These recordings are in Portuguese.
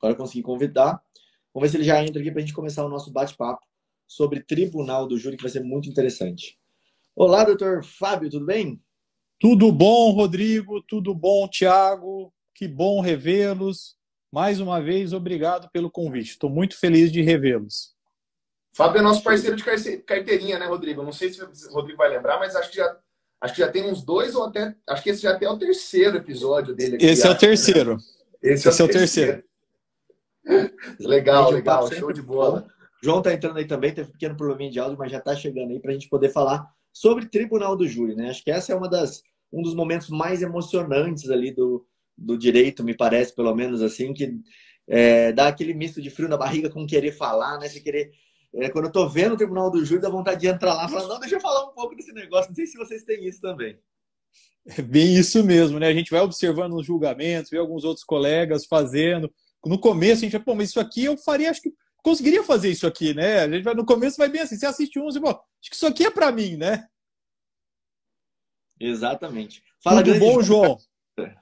Agora consegui convidar. Vamos ver se ele já entra aqui para a gente começar o nosso bate-papo sobre Tribunal do Júri, que vai ser muito interessante. Olá, doutor Fábio, tudo bem? Tudo bom, Rodrigo, tudo bom, Tiago. Que bom revê-los. Mais uma vez, obrigado pelo convite. Estou muito feliz de revê-los. Fábio é nosso parceiro de carteirinha, né, Rodrigo? Não sei se o Rodrigo vai lembrar, mas acho que já, acho que já tem uns dois ou até. Acho que esse já é até é o terceiro episódio dele aqui. Esse é o terceiro. Né? Esse, é, o é o terceiro. legal, legal, show de bola. João tá entrando aí também, teve um pequeno probleminha de áudio, mas já tá chegando aí para a gente poder falar sobre Tribunal do Júri, né? Acho que essa é uma das um dos momentos mais emocionantes ali do, do direito, me parece, pelo menos assim, que é, dá aquele misto de frio na barriga com querer falar, né? Se querer é, quando eu tô vendo o Tribunal do Júri, dá vontade de entrar lá e falar, não, deixa eu falar um pouco desse negócio. Não sei se vocês têm isso também. É bem isso mesmo, né? A gente vai observando os julgamentos, vê alguns outros colegas fazendo, no começo a gente vai, pô, mas isso aqui eu faria, acho que conseguiria fazer isso aqui, né? A gente vai no começo vai bem assim, você assiste uns e, pô, acho que isso aqui é para mim, né? Exatamente. Fala, Tudo bom, João?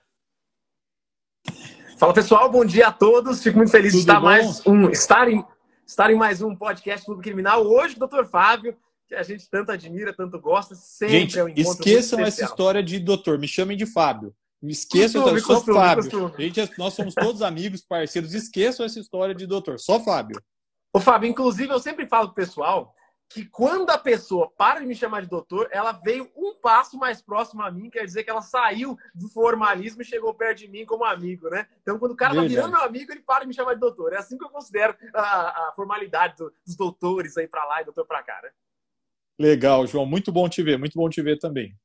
Fala, pessoal, bom dia a todos. Fico muito feliz Tudo de estar mais um estar em, estar em mais um podcast Clube Criminal hoje, Dr. Fábio, que a gente tanto admira, tanto gosta, sempre gente, é um encontro esqueçam essa história de doutor, me chamem de Fábio. Me esqueçam, eu sou Fábio. Gente, é, nós somos todos amigos, parceiros. Esqueçam essa história de doutor, só Fábio. Ô, Fábio, inclusive eu sempre falo pro pessoal que quando a pessoa para de me chamar de doutor, ela veio um passo mais próximo a mim, quer dizer que ela saiu do formalismo e chegou perto de mim como amigo, né? Então, quando o cara Verdade. tá virando meu amigo, ele para de me chamar de doutor. É assim que eu considero a, a formalidade do, dos doutores aí para lá e doutor para cá, né? Legal, João. Muito bom te ver, muito bom te ver também.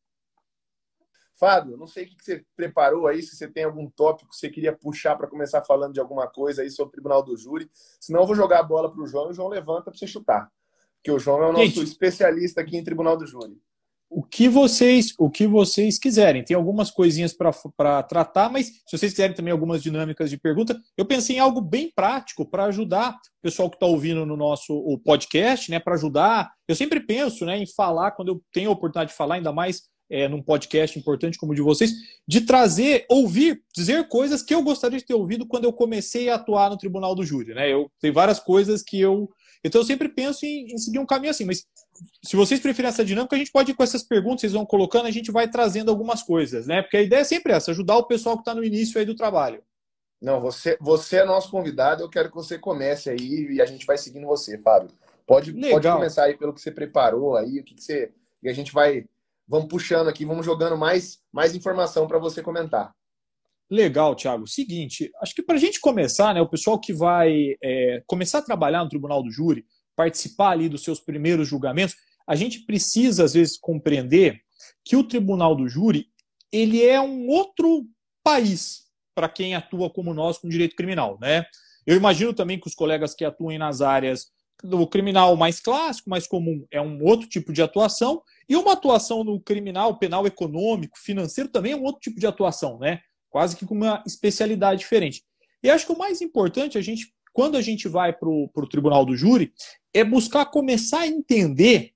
Fábio, não sei o que você preparou aí, se você tem algum tópico que você queria puxar para começar falando de alguma coisa aí sobre o Tribunal do Júri. Senão eu vou jogar a bola para o João e o João levanta para você chutar. Porque o João é o nosso Gente, especialista aqui em Tribunal do Júri. O que vocês, o que vocês quiserem. Tem algumas coisinhas para tratar, mas se vocês quiserem também algumas dinâmicas de pergunta, eu pensei em algo bem prático para ajudar o pessoal que está ouvindo no nosso o podcast, né? Para ajudar. Eu sempre penso né, em falar, quando eu tenho a oportunidade de falar, ainda mais é, num podcast importante como o de vocês, de trazer, ouvir, dizer coisas que eu gostaria de ter ouvido quando eu comecei a atuar no tribunal do júri, né? Eu tem várias coisas que eu. Então eu sempre penso em, em seguir um caminho assim, mas se vocês preferirem essa dinâmica, a gente pode ir com essas perguntas, vocês vão colocando, a gente vai trazendo algumas coisas, né? Porque a ideia é sempre essa, ajudar o pessoal que está no início aí do trabalho. Não, você, você é nosso convidado, eu quero que você comece aí e a gente vai seguindo você, Fábio. Pode, pode começar aí pelo que você preparou aí, o que, que você. E a gente vai vamos puxando aqui, vamos jogando mais, mais informação para você comentar. Legal, Thiago. Seguinte, acho que para a gente começar, né, o pessoal que vai é, começar a trabalhar no Tribunal do Júri, participar ali dos seus primeiros julgamentos, a gente precisa, às vezes, compreender que o Tribunal do Júri ele é um outro país para quem atua como nós com direito criminal. Né? Eu imagino também que os colegas que atuem nas áreas do criminal mais clássico, mais comum, é um outro tipo de atuação, e uma atuação no criminal, penal, econômico, financeiro também é um outro tipo de atuação, né? Quase que com uma especialidade diferente. E acho que o mais importante, a gente, quando a gente vai para o tribunal do júri, é buscar começar a entender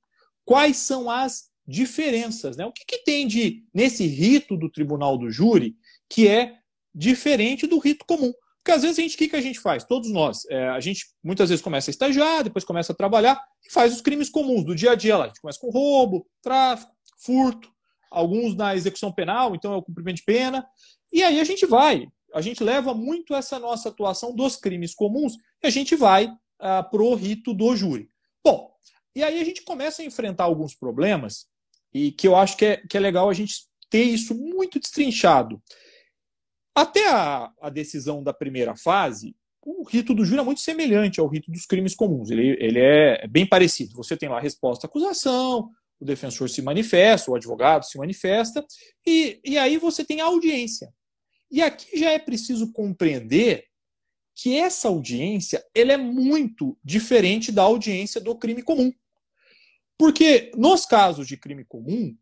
quais são as diferenças, né? O que, que tem de nesse rito do tribunal do júri que é diferente do rito comum? Porque às vezes a gente, o que, que a gente faz? Todos nós. É, a gente muitas vezes começa a estagiar, depois começa a trabalhar e faz os crimes comuns do dia a dia. Lá. A gente começa com roubo, tráfico, furto, alguns na execução penal, então é o cumprimento de pena. E aí a gente vai. A gente leva muito essa nossa atuação dos crimes comuns e a gente vai ah, pro rito do júri. Bom, e aí a gente começa a enfrentar alguns problemas e que eu acho que é, que é legal a gente ter isso muito destrinchado. Até a, a decisão da primeira fase, o rito do júri é muito semelhante ao rito dos crimes comuns. Ele, ele é bem parecido. Você tem lá a resposta à acusação, o defensor se manifesta, o advogado se manifesta, e, e aí você tem a audiência. E aqui já é preciso compreender que essa audiência ela é muito diferente da audiência do crime comum. Porque nos casos de crime comum,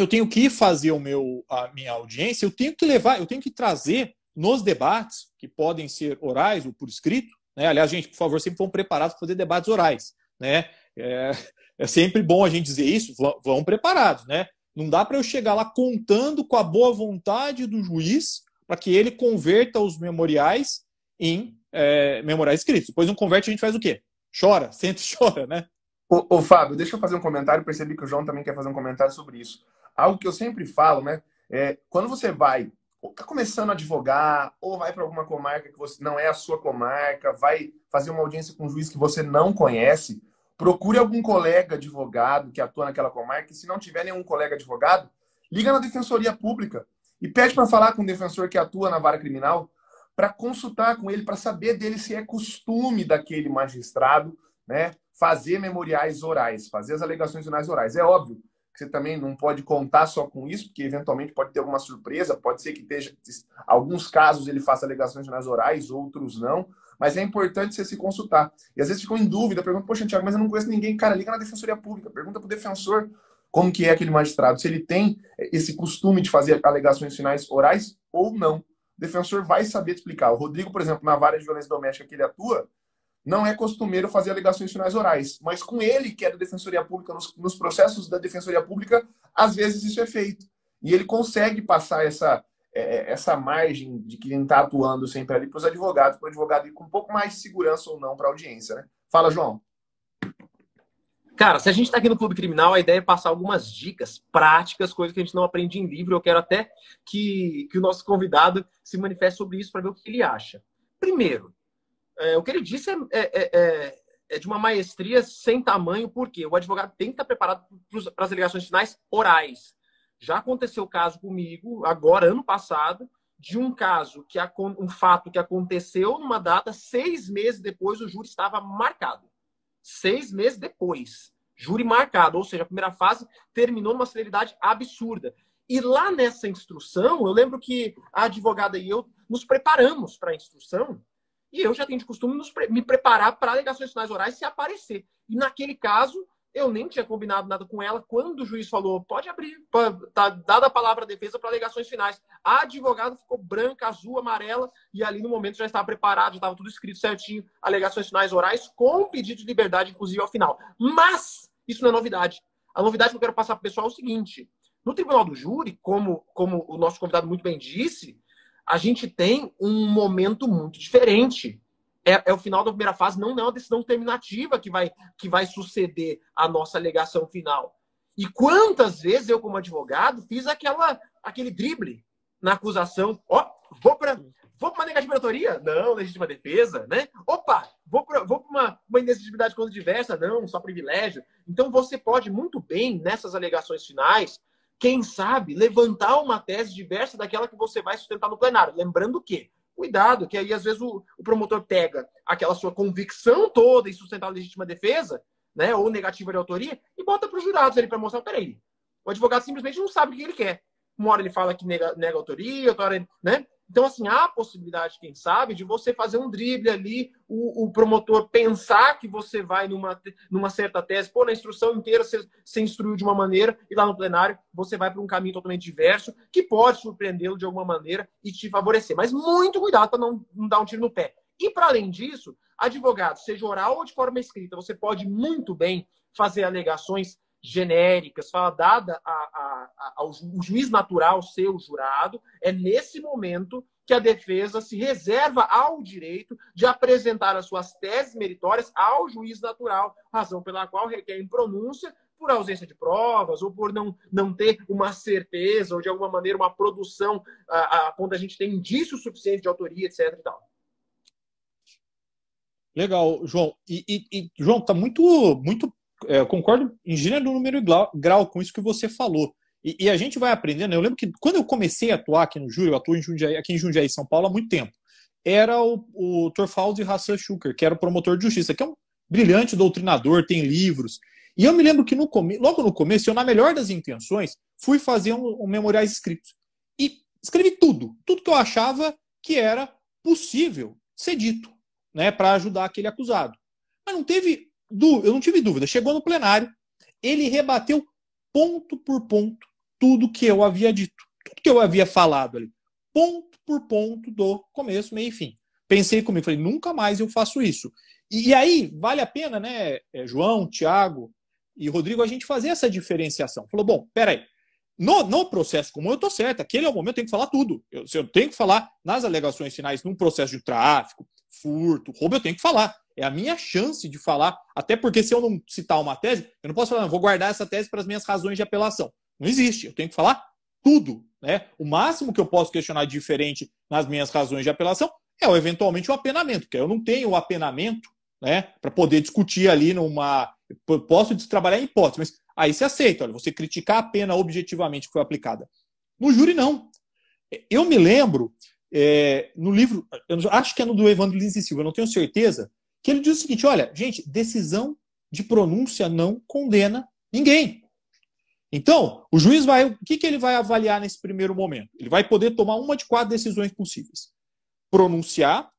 eu tenho que fazer o meu, a minha audiência, eu tenho que levar, eu tenho que trazer nos debates, que podem ser orais ou por escrito, né? aliás, gente, por favor, sempre vão preparados para fazer debates orais. Né? É, é sempre bom a gente dizer isso, vão preparados. Né? Não dá para eu chegar lá contando com a boa vontade do juiz para que ele converta os memoriais em é, memoriais escritos. Depois não converte, a gente faz o quê? Chora, sempre chora, né? Ô, ô, Fábio, deixa eu fazer um comentário. Percebi que o João também quer fazer um comentário sobre isso algo que eu sempre falo, né? É, quando você vai, ou tá começando a advogar, ou vai para alguma comarca que você não é a sua comarca, vai fazer uma audiência com um juiz que você não conhece, procure algum colega advogado que atua naquela comarca, e se não tiver nenhum colega advogado, liga na defensoria pública e pede para falar com o defensor que atua na vara criminal, para consultar com ele, para saber dele se é costume daquele magistrado né, fazer memoriais orais, fazer as alegações finais orais. É óbvio você também não pode contar só com isso, porque eventualmente pode ter alguma surpresa, pode ser que esteja. Alguns casos ele faça alegações nas orais, outros não. Mas é importante você se consultar. E às vezes ficam em dúvida, pergunta, poxa, Tiago, mas eu não conheço ninguém. Cara, liga na Defensoria Pública, pergunta para o defensor como que é aquele magistrado, se ele tem eh, esse costume de fazer alegações finais orais ou não. O defensor vai saber explicar. O Rodrigo, por exemplo, na vara de violência doméstica que ele atua, não é costumeiro fazer alegações finais orais, mas com ele, que é da Defensoria Pública, nos, nos processos da Defensoria Pública, às vezes isso é feito. E ele consegue passar essa, é, é essa margem de quem está atuando sempre ali para os advogados, para o advogado ir com um pouco mais de segurança ou não para a audiência. Né? Fala, João. Cara, se a gente está aqui no Clube Criminal, a ideia é passar algumas dicas práticas, coisas que a gente não aprende em livro. Eu quero até que, que o nosso convidado se manifeste sobre isso para ver o que ele acha. Primeiro, é, o que ele disse é, é, é, é, é de uma maestria sem tamanho, porque o advogado tem que estar preparado para as alegações finais orais. Já aconteceu o caso comigo, agora, ano passado, de um caso, que um fato que aconteceu numa data, seis meses depois o júri estava marcado. Seis meses depois. Júri marcado, ou seja, a primeira fase terminou numa celeridade absurda. E lá nessa instrução, eu lembro que a advogada e eu nos preparamos para a instrução e eu já tenho de costume me preparar para alegações finais orais se aparecer. E naquele caso, eu nem tinha combinado nada com ela. Quando o juiz falou, pode abrir, tá dada a palavra defesa para alegações finais. A advogada ficou branca, azul, amarela, e ali no momento já estava preparado, já estava tudo escrito certinho, alegações finais orais, com pedido de liberdade, inclusive, ao final. Mas isso não é novidade. A novidade que eu quero passar para o pessoal é o seguinte: no tribunal do júri, como, como o nosso convidado muito bem disse, a gente tem um momento muito diferente. É, é, o final da primeira fase, não, é uma decisão terminativa que vai, que vai suceder a nossa alegação final. E quantas vezes eu, como advogado, fiz aquela, aquele drible na acusação? Ó, oh, vou para vou uma negativa de autoria? Não, legítima defesa, né? Opa, vou para vou uma, uma indecidabilidade contra diversa? Não, só privilégio. Então você pode muito bem, nessas alegações finais, quem sabe, levantar uma tese diversa daquela que você vai sustentar no plenário. Lembrando que, cuidado, que aí às vezes o, o promotor pega aquela sua convicção toda em sustentar a legítima defesa, né, ou negativa de autoria, e bota para os jurados ali para mostrar: peraí, o advogado simplesmente não sabe o que ele quer. Uma hora ele fala que nega, nega autoria, outra hora, né? Então, assim, há a possibilidade, quem sabe, de você fazer um drible ali, o, o promotor pensar que você vai numa, numa certa tese, pô, na instrução inteira você, você instruiu de uma maneira e lá no plenário você vai para um caminho totalmente diverso, que pode surpreendê-lo de alguma maneira e te favorecer. Mas muito cuidado para não, não dar um tiro no pé. E, para além disso, advogado, seja oral ou de forma escrita, você pode muito bem fazer alegações genéricas, fala dada a, a, a, ao juiz natural ser o jurado, é nesse momento que a defesa se reserva ao direito de apresentar as suas teses meritórias ao juiz natural, razão pela qual requer em pronúncia por ausência de provas ou por não, não ter uma certeza ou de alguma maneira uma produção a, a, quando a gente tem indício suficiente de autoria, etc. E tal. Legal, João. E, e, e João, está muito, muito é, concordo em gênero, número e grau, com isso que você falou. E, e, a gente vai aprendendo. Eu lembro que quando eu comecei a atuar aqui no Júlio, eu atuo em Jundiaí, aqui em Jundiaí, São Paulo, há muito tempo. Era o, o Torfaldo Hassan Schuker, que era o promotor de justiça, que é um brilhante doutrinador, tem livros. E eu me lembro que no logo no começo, eu, na melhor das intenções, fui fazer um, um memoriais E escrevi tudo, tudo que eu achava que era possível ser dito, né, para ajudar aquele acusado. Mas não teve eu não tive dúvida, chegou no plenário, ele rebateu ponto por ponto tudo que eu havia dito, tudo que eu havia falado ali, ponto por ponto do começo, meio e fim. Pensei comigo, falei, nunca mais eu faço isso. E, aí, vale a pena, né, eh, João, Tiago e Rodrigo, a gente fazer essa diferenciação. Falou, bom, peraí, no, no processo comum eu estou certo, aquele é o momento, eu tenho que falar tudo. Eu, se eu tenho que falar nas alegações finais, num processo de tráfico, furto, roubo, eu tenho que falar é a minha chance de falar, até porque se eu não citar uma tese, eu não posso falar, não, vou guardar essa tese para as minhas razões de apelação. Não existe, eu tenho que falar tudo. Né? O máximo que eu posso questionar diferente nas minhas razões de apelação é o, eventualmente o apenamento, porque eu não tenho o apenamento né, para poder discutir ali numa. posso trabalhar em hipótese, mas aí você aceita, olha, você criticar a pena objetivamente que foi aplicada. No júri, não. Eu me lembro, é, no livro, acho que é no do Evandro Lins e Silva, não tenho certeza, que ele diz o seguinte: olha, gente, decisão de pronúncia não condena ninguém. Então, o juiz vai. O que, que ele vai avaliar nesse primeiro momento? Ele vai poder tomar uma de quatro decisões possíveis. Pronunciar,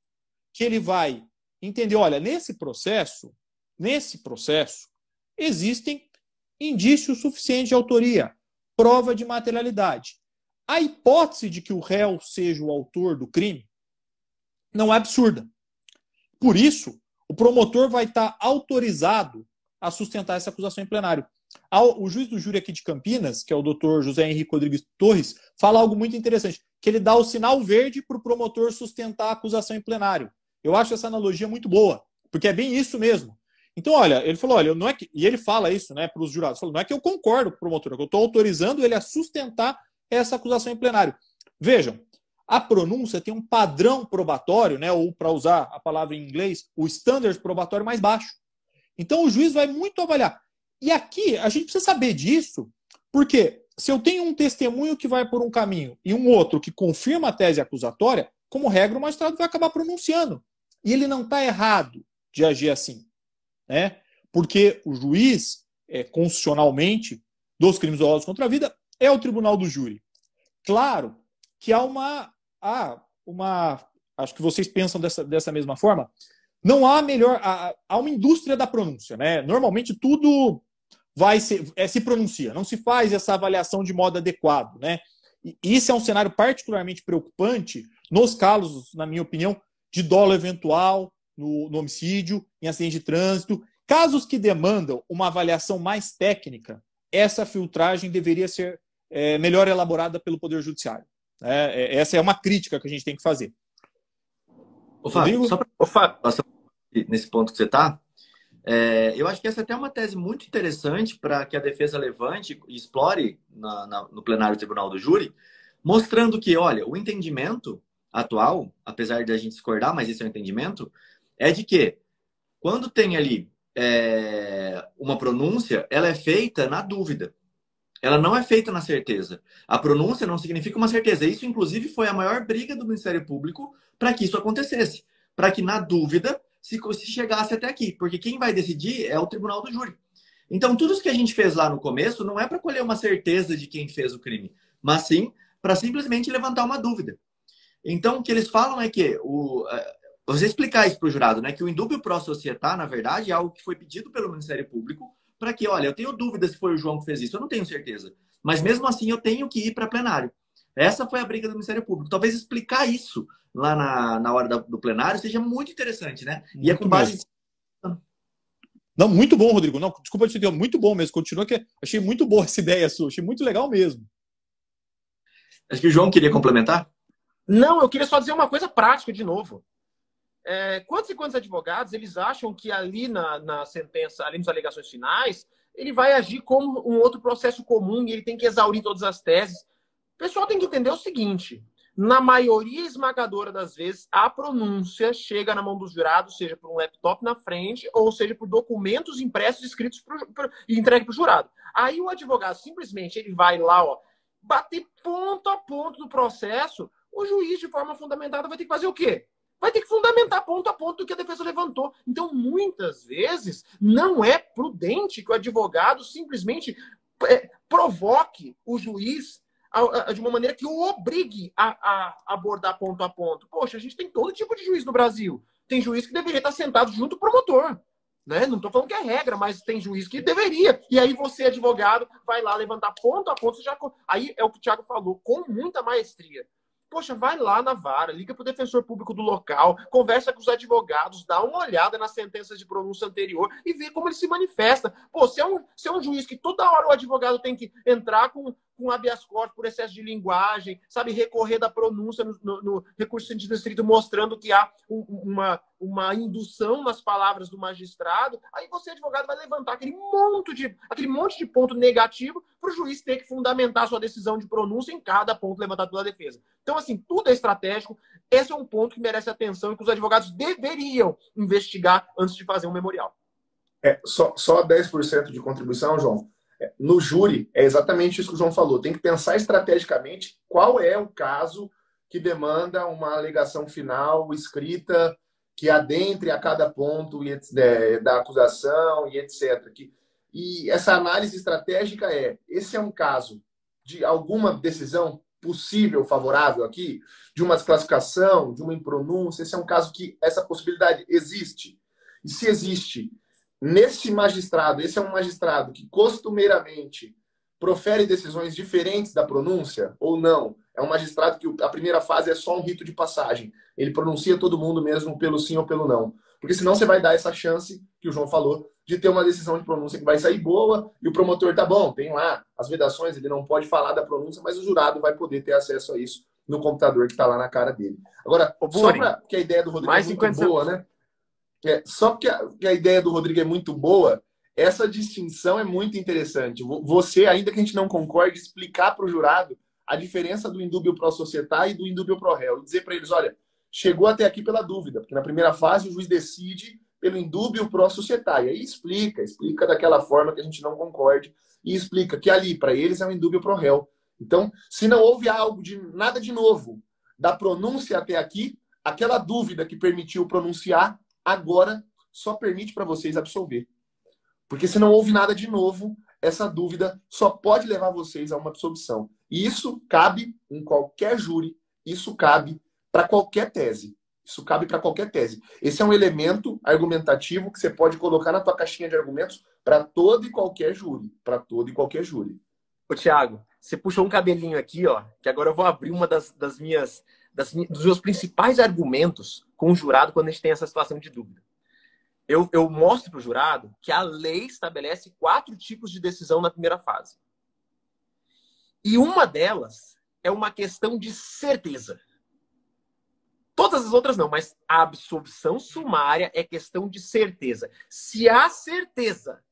que ele vai entender: olha, nesse processo, nesse processo, existem indícios suficientes de autoria, prova de materialidade. A hipótese de que o réu seja o autor do crime não é absurda. Por isso, o promotor vai estar autorizado a sustentar essa acusação em plenário. O juiz do júri aqui de Campinas, que é o doutor José Henrique Rodrigues Torres, fala algo muito interessante, que ele dá o sinal verde para o promotor sustentar a acusação em plenário. Eu acho essa analogia muito boa, porque é bem isso mesmo. Então, olha, ele falou, olha, não é que... e ele fala isso né, para os jurados, falou, não é que eu concordo com o promotor, é que eu estou autorizando ele a sustentar essa acusação em plenário. Vejam, a pronúncia tem um padrão probatório, né, ou para usar a palavra em inglês, o standard probatório mais baixo. Então o juiz vai muito avaliar. E aqui a gente precisa saber disso, porque se eu tenho um testemunho que vai por um caminho e um outro que confirma a tese acusatória, como regra o magistrado vai acabar pronunciando. E ele não está errado de agir assim, né? Porque o juiz, é, constitucionalmente, dos crimes dolosos contra a vida é o tribunal do júri. Claro que há uma há uma. Acho que vocês pensam dessa, dessa mesma forma. Não há melhor. Há, há uma indústria da pronúncia, né? Normalmente tudo vai se, é, se pronuncia, não se faz essa avaliação de modo adequado, né? E isso é um cenário particularmente preocupante nos casos, na minha opinião, de dolo eventual no, no homicídio, em acidente de trânsito. Casos que demandam uma avaliação mais técnica, essa filtragem deveria ser é, melhor elaborada pelo Poder Judiciário. É, é, essa é uma crítica que a gente tem que fazer. Ô, Fábio, só para passar nesse ponto que você está, é, eu acho que essa é até uma tese muito interessante para que a defesa levante e explore na, na, no plenário do Tribunal do Júri, mostrando que, olha, o entendimento atual, apesar de a gente discordar, mas esse é o entendimento, é de que quando tem ali é, uma pronúncia, ela é feita na dúvida ela não é feita na certeza. A pronúncia não significa uma certeza. Isso, inclusive, foi a maior briga do Ministério Público para que isso acontecesse. Para que, na dúvida, se, se chegasse até aqui. Porque quem vai decidir é o tribunal do júri. Então, tudo isso que a gente fez lá no começo não é para colher uma certeza de quem fez o crime, mas sim para simplesmente levantar uma dúvida. Então, o que eles falam é que o, é, você explicar isso para o jurado, né? Que o indúbio pró-societá, na verdade, é algo que foi pedido pelo Ministério Público para que, olha, eu tenho dúvida se foi o João que fez isso, eu não tenho certeza. Mas mesmo assim eu tenho que ir para plenário. Essa foi a briga do Ministério Público. Talvez explicar isso lá na, na hora da, do plenário seja muito interessante, né? Muito e é com base. Não, muito bom, Rodrigo. Não, desculpa te Muito bom mesmo. Continua que achei muito boa essa ideia sua. Achei muito legal mesmo. Acho que o João queria complementar. Não, eu queria só dizer uma coisa prática de novo é, quantos e quantos advogados eles acham que ali na, na sentença, ali nas alegações finais, ele vai agir como um outro processo comum e ele tem que exaurir todas as teses. O pessoal tem que entender o seguinte: na maioria esmagadora das vezes, a pronúncia chega na mão dos jurados, seja por um laptop na frente, ou seja por documentos impressos escritos e entregue para o jurado. Aí o advogado simplesmente ele vai lá, ó, bater ponto a ponto do processo. O juiz, de forma fundamentada, vai ter que fazer o quê? vai ter que fundamentar ponto a ponto o que a defesa levantou. Então, muitas vezes, não é prudente que o advogado simplesmente é, provoque o juiz de uma maneira que o obrigue a, a abordar ponto a ponto. Poxa, a gente tem todo tipo de juiz no Brasil. Tem juiz que deveria estar sentado junto ao promotor. Né? Não estou falando que é regra, mas tem juiz que deveria. E aí você, advogado, vai lá levantar ponto a ponto. já... Aí é o que o Thiago falou, com muita maestria. Poxa, vai lá na vara, liga para o defensor público do local, conversa com os advogados, dá uma olhada nas sentenças de pronúncia anterior e vê como ele se manifesta. Pô, se é um, se é um juiz que toda hora o advogado tem que entrar com, com habeas corpus por excesso de linguagem, sabe, recorrer da pronúncia no, no, no recurso de distrito mostrando que há um, uma, uma indução nas palavras do magistrado, aí você, advogado, vai levantar aquele monte de, aquele monte de ponto negativo para o juiz ter que fundamentar sua decisão de pronúncia em cada ponto levantado pela defesa. Então, assim, tudo é estratégico. Esse é um ponto que merece atenção e que os advogados deveriam investigar antes de fazer um memorial. É, só, só 10% de contribuição, João no júri, é exatamente isso que o João falou. Tem que pensar estrategicamente qual é o caso que demanda uma alegação final escrita que adentre a cada ponto né, da acusação e etc. E essa análise estratégica é: esse é um caso de alguma decisão possível favorável aqui, de uma desclassificação, de uma impronúncia. Esse é um caso que essa possibilidade existe. E se existe, neste magistrado, esse é um magistrado que costumeiramente profere decisões diferentes da pronúncia ou não? É um magistrado que a primeira fase é só um rito de passagem. Ele pronuncia todo mundo mesmo pelo sim ou pelo não. Porque senão você vai dar essa chance, que o João falou, de ter uma decisão de pronúncia que vai sair boa e o promotor tá bom, tem lá as vedações, ele não pode falar da pronúncia, mas o jurado vai poder ter acesso a isso no computador que está lá na cara dele. Agora, Ô, só para que a ideia do Rodrigo mais é muito boa, né? é, só porque a, que a ideia do Rodrigo é muito boa, essa distinção é muito interessante. Você, ainda que a gente não concorde, explicar para o jurado a diferença do indúbio pro societar e do indúbio pro réu. E dizer para eles, olha, chegou até aqui pela dúvida, porque na primeira fase o juiz decide pelo indúbio pro societar. E aí explica, explica daquela forma que a gente não concorde e explica que ali, para eles, é um indúbio pro réu. Então, se não houve algo de nada de novo da pronúncia até aqui, aquela dúvida que permitiu pronunciar agora só permite para vocês absolver. Porque se não houve nada de novo, essa dúvida só pode levar vocês a uma absolvição. E isso cabe em qualquer júri, isso cabe para qualquer tese. Isso cabe para qualquer tese. Esse é um elemento argumentativo que você pode colocar na tua caixinha de argumentos para todo e qualquer júri, para todo e qualquer júri. Ô, Thiago, você puxou um cabelinho aqui, ó, que agora eu vou abrir uma das, das minhas das, dos meus principais argumentos com o jurado quando a gente tem essa situação de dúvida. Eu, eu mostro para o jurado que a lei estabelece quatro tipos de decisão na primeira fase. E uma delas é uma questão de certeza. Todas as outras não, mas a absolvição sumária é questão de certeza. Se há certeza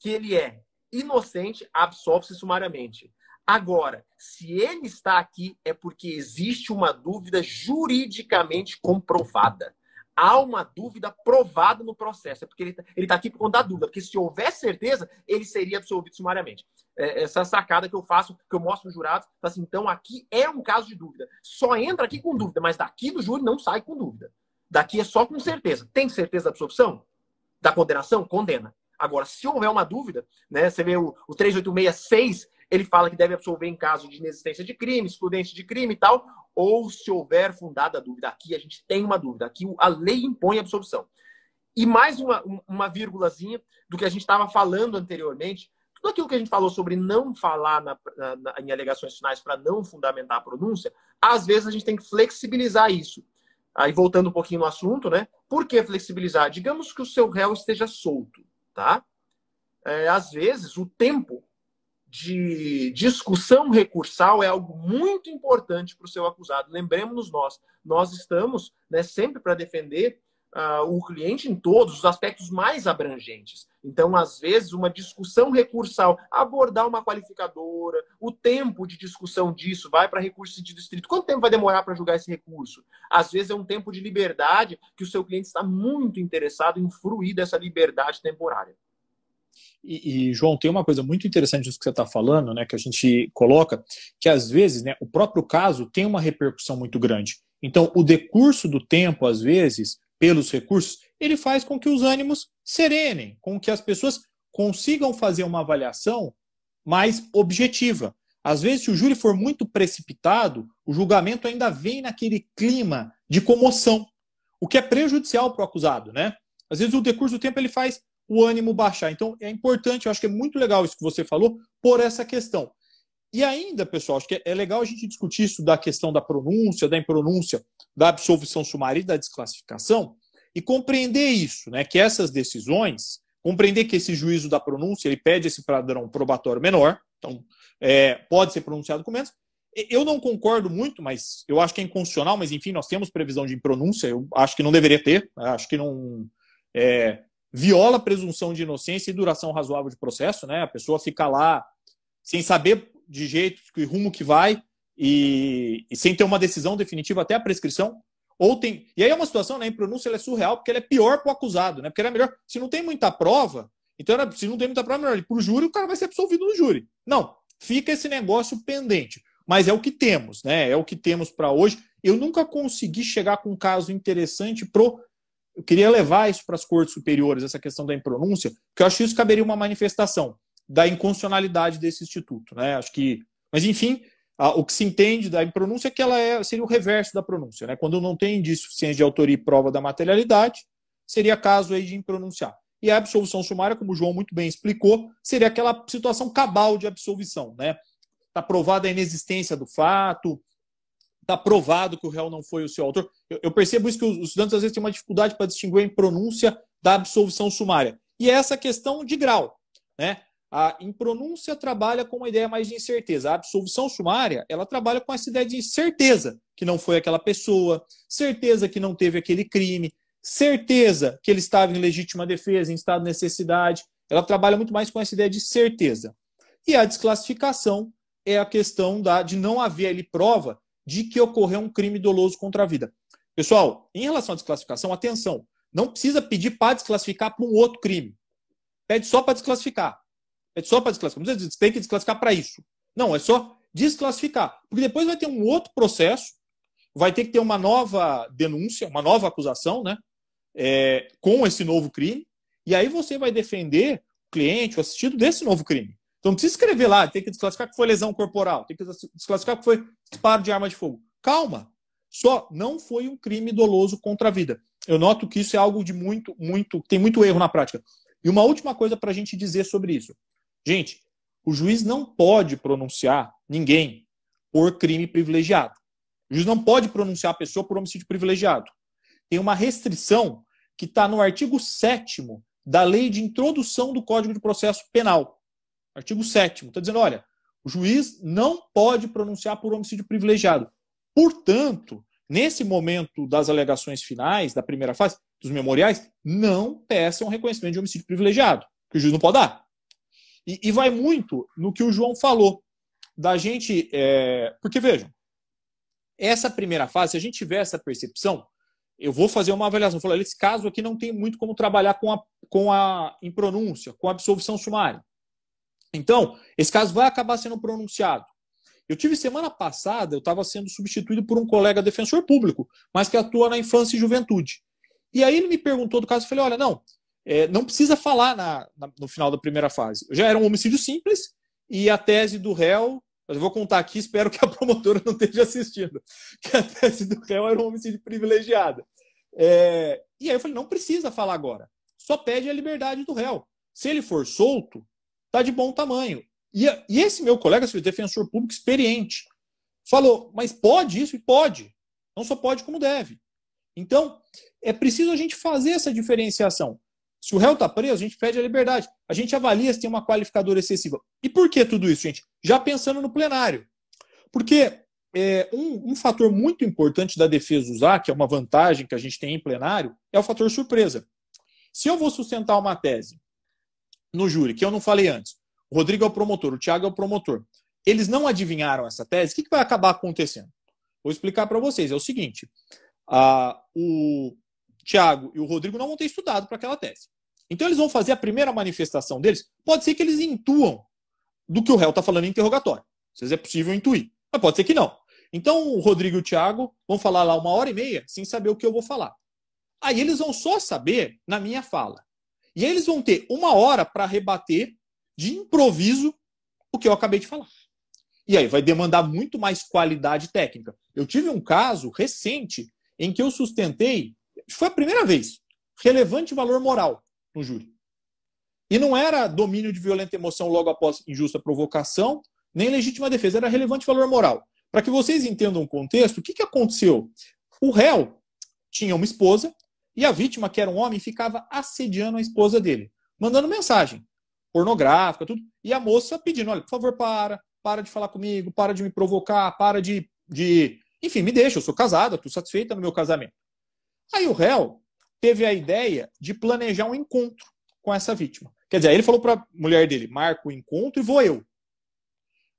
que ele é inocente, absolve-se sumariamente. Agora, se ele está aqui, é porque existe uma dúvida juridicamente comprovada. Há uma dúvida provada no processo. É porque ele está tá aqui por conta da dúvida. Porque se houver certeza, ele seria absolvido sumariamente. É, essa é sacada que eu faço, que eu mostro para jurados, tá assim, então aqui é um caso de dúvida. Só entra aqui com dúvida, mas daqui do júri não sai com dúvida. Daqui é só com certeza. Tem certeza da absorção? Da condenação? Condena. Agora, se houver uma dúvida, né, você vê o, o 3866 ele fala que deve absolver em caso de inexistência de crime, excludente de crime e tal, ou se houver fundada dúvida. Aqui a gente tem uma dúvida, aqui a lei impõe absolvição. E mais uma, uma vírgulazinha do que a gente estava falando anteriormente, tudo aquilo que a gente falou sobre não falar na, na, em alegações finais para não fundamentar a pronúncia, às vezes a gente tem que flexibilizar isso. Aí voltando um pouquinho no assunto, né? Por que flexibilizar? Digamos que o seu réu esteja solto, tá? É, às vezes o tempo de discussão recursal é algo muito importante para o seu acusado. Lembremos-nos nós, nós estamos né, sempre para defender uh, o cliente em todos os aspectos mais abrangentes. Então, às vezes, uma discussão recursal, abordar uma qualificadora, o tempo de discussão disso vai para recurso de distrito. Quanto tempo vai demorar para julgar esse recurso? Às vezes é um tempo de liberdade que o seu cliente está muito interessado em fruir dessa liberdade temporária. E, e, João, tem uma coisa muito interessante disso que você está falando, né, que a gente coloca, que às vezes né, o próprio caso tem uma repercussão muito grande. Então, o decurso do tempo, às vezes, pelos recursos, ele faz com que os ânimos serenem, com que as pessoas consigam fazer uma avaliação mais objetiva. Às vezes, se o júri for muito precipitado, o julgamento ainda vem naquele clima de comoção, o que é prejudicial para o acusado, né? Às vezes o decurso do tempo ele faz o ânimo baixar. Então, é importante, eu acho que é muito legal isso que você falou, por essa questão. E ainda, pessoal, acho que é legal a gente discutir isso da questão da pronúncia, da impronúncia, da absolvição sumária e da desclassificação, e compreender isso, né? Que essas decisões, compreender que esse juízo da pronúncia, ele pede esse padrão probatório menor, então é, pode ser pronunciado com menos. Eu não concordo muito, mas eu acho que é inconstitucional, mas enfim, nós temos previsão de impronúncia, eu acho que não deveria ter, né? acho que não. É, viola a presunção de inocência e duração razoável de processo, né? A pessoa fica lá sem saber de jeito e rumo que vai e, e, sem ter uma decisão definitiva até a prescrição. Ou tem. E aí é uma situação, né? Em pronúncia ela é surreal, porque ela é pior para o acusado, né? Porque era é melhor. Se não tem muita prova, então era, se não tem muita prova, é melhor. E para o júri, o cara vai ser absolvido no júri. Não, fica esse negócio pendente. Mas é o que temos, né? É o que temos para hoje. Eu nunca consegui chegar com um caso interessante pro eu queria levar isso para as cortes superiores, essa questão da impronúncia, porque eu acho que isso caberia uma manifestação da inconstitucionalidade desse instituto, né? Acho que, mas enfim, a, o que se entende da impronúncia é que ela é, seria o reverso da pronúncia, né? Quando não tem indício suficiente de autoria e prova da materialidade, seria caso aí de impronunciar. E a absolvição sumária, como o João muito bem explicou, seria aquela situação cabal de absolvição, né? Está provada a inexistência do fato, está provado que o réu não foi o seu autor. Eu, eu percebo isso que os, estudantes às vezes têm uma dificuldade para distinguir em pronúncia da absolvição sumária. E é essa questão de grau. Né? A impronúncia trabalha com uma ideia mais de incerteza. A absolvição sumária, ela trabalha com essa ideia de certeza que não foi aquela pessoa, certeza que não teve aquele crime, certeza que ele estava em legítima defesa, em estado de necessidade. Ela trabalha muito mais com essa ideia de certeza. E a desclassificação é a questão da, de não haver ali prova de que ocorreu um crime doloso contra a vida. Pessoal, em relação à desclassificação, atenção, não precisa pedir para desclassificar para um outro crime. Pede só para desclassificar. Pede só para desclassificar. Não precisa tem que desclassificar para isso. Não, é só desclassificar. Porque depois vai ter um outro processo, vai ter que ter uma nova denúncia, uma nova acusação, né? É, com esse novo crime. E aí você vai defender o cliente, o assistido desse novo crime. Então, não precisa escrever lá, tem que desclassificar que foi lesão corporal, tem que desclassificar que foi disparo de arma de fogo. Calma, só não foi um crime doloso contra a vida. Eu noto que isso é algo de muito, muito, tem muito erro na prática. E uma última coisa para a gente dizer sobre isso. Gente, o juiz não pode pronunciar ninguém por crime privilegiado. O juiz não pode pronunciar a pessoa por homicídio privilegiado. Tem uma restrição que está no artigo 7 da Lei de Introdução do Código de Processo Penal. Artigo 7 está dizendo, olha, o juiz não pode pronunciar por homicídio privilegiado. Portanto, nesse momento das alegações finais, da primeira fase, dos memoriais, não peçam reconhecimento de homicídio privilegiado, que o juiz não pode dar. E, e vai muito no que o João falou, da gente. É... Porque, vejam, essa primeira fase, se a gente tiver essa percepção, eu vou fazer uma avaliação. Falar, esse caso aqui não tem muito como trabalhar com a, com a impronúncia, com a absolvição sumária. Então, esse caso vai acabar sendo pronunciado. Eu tive semana passada, eu estava sendo substituído por um colega defensor público, mas que atua na infância e juventude. E aí ele me perguntou do caso, eu falei, olha, não, é, não precisa falar na, na, no final da primeira fase. Já era um homicídio simples e a tese do réu, mas eu vou contar aqui, espero que a promotora não esteja assistindo, que a tese do réu era um homicídio privilegiado. É, e aí eu falei, não precisa falar agora, só pede a liberdade do réu. Se ele for solto, está de bom tamanho. E, e esse meu colega, esse defensor público experiente, falou: mas pode isso? E pode. Não só pode, como deve. Então, é preciso a gente fazer essa diferenciação. Se o réu está preso, a gente pede a liberdade. A gente avalia se tem uma qualificadora excessiva. E por que tudo isso, gente? Já pensando no plenário. Porque é, um, um, fator muito importante da defesa usar, que é uma vantagem que a gente tem em plenário, é o fator surpresa. Se eu vou sustentar uma tese no júri, que eu não falei antes. O Rodrigo é o promotor, o Thiago é o promotor. Eles não adivinharam essa tese. O que, que vai acabar acontecendo? Vou explicar para vocês. É o seguinte: o Thiago e o Rodrigo não vão ter estudado para aquela tese. Então, eles vão fazer a primeira manifestação deles. Pode ser que eles intuam do que o réu está falando em interrogatório. vocês é possível intuir, mas pode ser que não. Então, o Rodrigo e o Thiago vão falar lá uma hora e meia sem saber o que eu vou falar. Aí eles vão só saber na minha fala. E aí eles vão ter uma hora para rebater de improviso o que eu acabei de falar. E aí vai demandar muito mais qualidade técnica. Eu tive um caso recente em que eu sustentei, foi a primeira vez, relevante valor moral no júri. E não era domínio de violenta emoção logo após injusta provocação, nem legítima defesa, era relevante valor moral. Para que vocês entendam o contexto, o que, que aconteceu? O réu tinha uma esposa e a vítima, que era um homem, ficava assediando a esposa dele, mandando mensagem pornográfica, tudo. E a moça pedindo: olha, por favor, para, para de falar comigo, para de me provocar, para de. de... Enfim, me deixa, eu sou casada, estou satisfeita no meu casamento. Aí o réu teve a ideia de planejar um encontro com essa vítima. Quer dizer, ele falou para a mulher dele: marca o encontro e vou eu.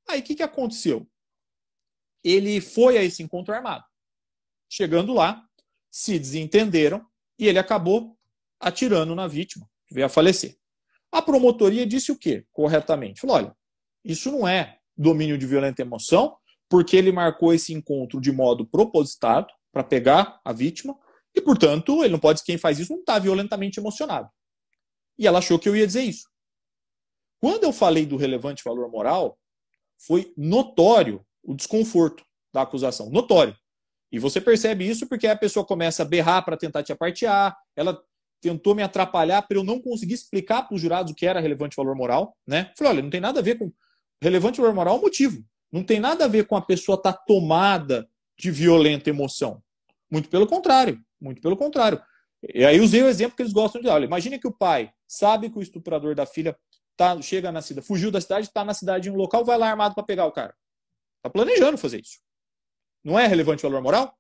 Aí o que, que aconteceu? Ele foi a esse encontro armado. Chegando lá, se desentenderam, e ele acabou atirando na vítima, que veio a falecer. A promotoria disse o quê? Corretamente. Falou: olha, isso não é domínio de violenta emoção, porque ele marcou esse encontro de modo propositado para pegar a vítima, e, portanto, ele não pode, quem faz isso não está violentamente emocionado. E ela achou que eu ia dizer isso. Quando eu falei do relevante valor moral, foi notório o desconforto da acusação. Notório. E você percebe isso porque a pessoa começa a berrar para tentar te apartear, ela tentou me atrapalhar para eu não conseguir explicar para os jurados o que era relevante valor moral, né? Falei, olha, não tem nada a ver com relevante valor moral, é o motivo. Não tem nada a ver com a pessoa estar tá tomada de violenta emoção. Muito pelo contrário, muito pelo contrário. E aí usei o exemplo que eles gostam de dar. Olha, imagine que o pai sabe que o estuprador da filha tá, chega na cidade, fugiu da cidade, está na cidade em um local, vai lá armado para pegar o cara. Está planejando fazer isso. Não é relevante valor moral?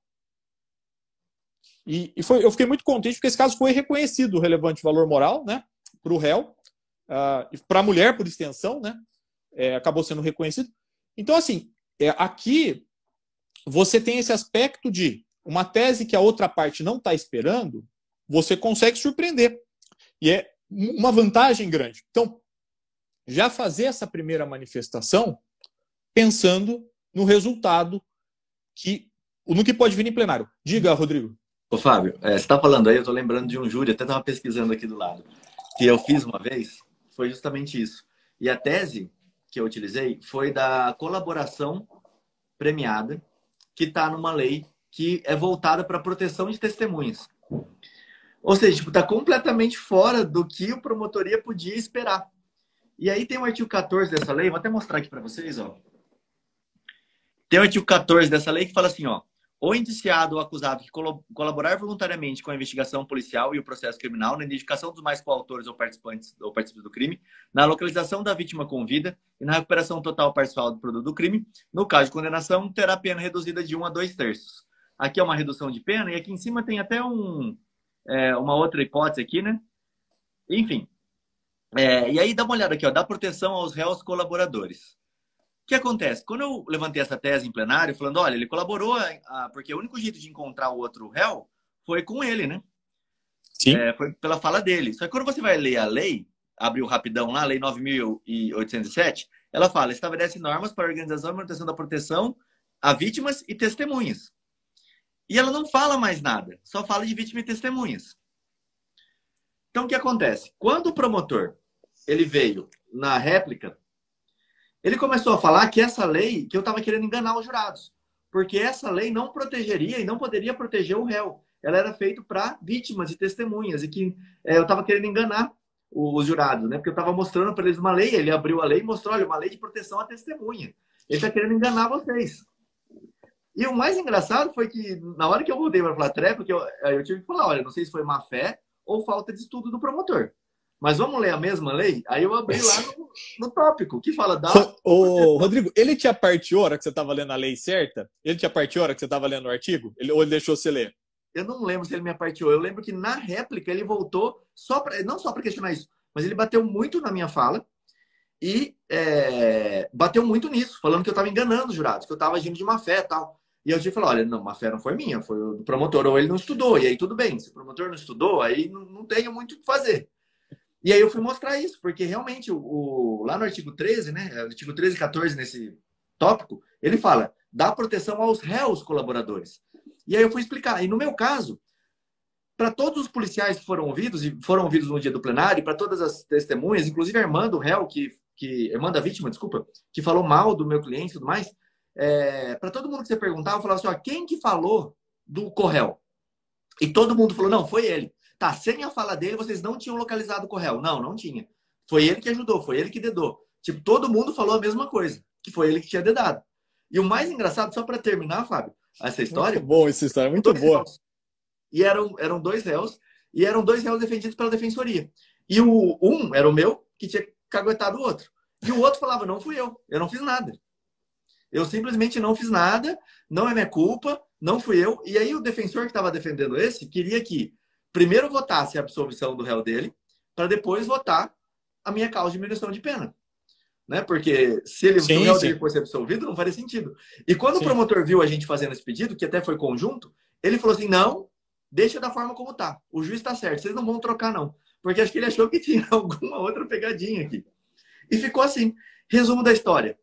E, e foi, eu fiquei muito contente porque esse caso foi reconhecido relevante valor moral né, para o réu, uh, e para a mulher, por extensão, né, é, acabou sendo reconhecido. Então, assim, é, aqui você tem esse aspecto de uma tese que a outra parte não está esperando, você consegue surpreender. E é uma vantagem grande. Então, já fazer essa primeira manifestação pensando no resultado que no que pode vir em plenário. Diga, Rodrigo. Ô, Fábio, é, você está falando aí, eu estou lembrando de um júri, até estava pesquisando aqui do lado, que eu fiz uma vez, foi justamente isso. E a tese que eu utilizei foi da colaboração premiada, que está numa lei que é voltada para a proteção de testemunhas. Ou seja, está tipo, tá completamente fora do que o promotoria podia esperar. E aí tem o artigo 14 dessa lei, vou até mostrar aqui para vocês, ó. Tem o artigo 14 dessa lei que fala assim, ó. O indiciado ou acusado que colaborar voluntariamente com a investigação policial e o processo criminal na identificação dos mais coautores ou participantes ou participantes do crime, na localização da vítima com vida e na recuperação total parcial do produto do crime, no caso de condenação, terá pena reduzida de 1 a 2 terços. Aqui é uma redução de pena e aqui em cima tem até um, é, uma outra hipótese aqui, né? Enfim. É, e aí dá uma olhada aqui, ó, dá proteção aos réus colaboradores. O que acontece? Quando eu levantei essa tese em plenário, falando, olha, ele colaborou, porque o único jeito de encontrar o outro réu foi com ele, né? Sim. É, foi pela fala dele. Só que quando você vai ler a lei, abriu rapidão lá, a lei 9.807, ela fala, estabelece normas para a organização e manutenção da proteção a vítimas e testemunhas. E ela não fala mais nada, só fala de vítima e testemunhas. Então, o que acontece? Quando o promotor ele veio na réplica ele começou a falar que essa lei, que eu estava querendo enganar os jurados, porque essa lei não protegeria e não poderia proteger o réu. Ela era feita para vítimas e testemunhas, e que é, eu estava querendo enganar os jurados, né? Porque eu estava mostrando para eles uma lei, ele abriu a lei e mostrou, olha, uma lei de proteção à testemunha. Ele está querendo enganar vocês. E o mais engraçado foi que, na hora que eu voltei para falar trepa, porque eu, eu tive que falar, olha, não sei se foi má fé ou falta de estudo do promotor. Mas vamos ler a mesma lei? Aí eu abri lá no, no tópico, que fala da Ô, Rodrigo, ele te aparteou a hora que você estava lendo a lei certa? Ele te aparteou a hora que você estava lendo o artigo? Ele, ou ele deixou você ler? Eu não lembro se ele me aparteou. Eu lembro que na réplica ele voltou, só pra, não só para questionar isso, mas ele bateu muito na minha fala e é, bateu muito nisso, falando que eu estava enganando os jurados, que eu estava agindo de má fé e tal. E eu tive falou, olha, não, má fé não foi minha, foi o promotor, ou ele não estudou, e aí tudo bem. Se o promotor não estudou, aí não, não tenho muito o que fazer. E aí eu fui mostrar isso, porque realmente o, o, lá no artigo 13, né, é artigo 13 e 14 nesse tópico, ele fala: dá proteção aos réus colaboradores. E aí eu fui explicar. E no meu caso, para todos os policiais que foram ouvidos, e foram ouvidos no dia do plenário, para todas as testemunhas, inclusive a irmã do réu, que, que irmã da vítima, desculpa, que falou mal do meu cliente e tudo mais, é, para todo mundo que você perguntava, eu falava assim: ó, quem que falou do Correl? E todo mundo falou: não, foi ele. Tá, sem a fala dele, vocês não tinham localizado o Correio. Não, não tinha. Foi ele que ajudou, foi ele que dedou. Tipo, todo mundo falou a mesma coisa, que foi ele que tinha dedado. E o mais engraçado, só para terminar, Fábio, essa história. Muito bom, essa história, muito boa. Réus. E eram, eram dois réus, e eram dois réus defendidos pela defensoria. E o um era o meu, que tinha caguetado o outro. E o outro falava: não fui eu, eu não fiz nada. Eu simplesmente não fiz nada, não é minha culpa, não fui eu. E aí o defensor que estava defendendo esse queria que primeiro votasse é a absolvição do réu dele, para depois votar a minha causa de diminuição de pena. Né? Porque se ele sim, o réu dele fosse absolvido, não faria sentido. E quando sim. o promotor viu a gente fazendo esse pedido, que até foi conjunto, ele falou assim: não, deixa da forma como tá. O juiz está certo, vocês não vão trocar, não. Porque acho que ele achou que tinha alguma outra pegadinha aqui. E ficou assim. Resumo da história.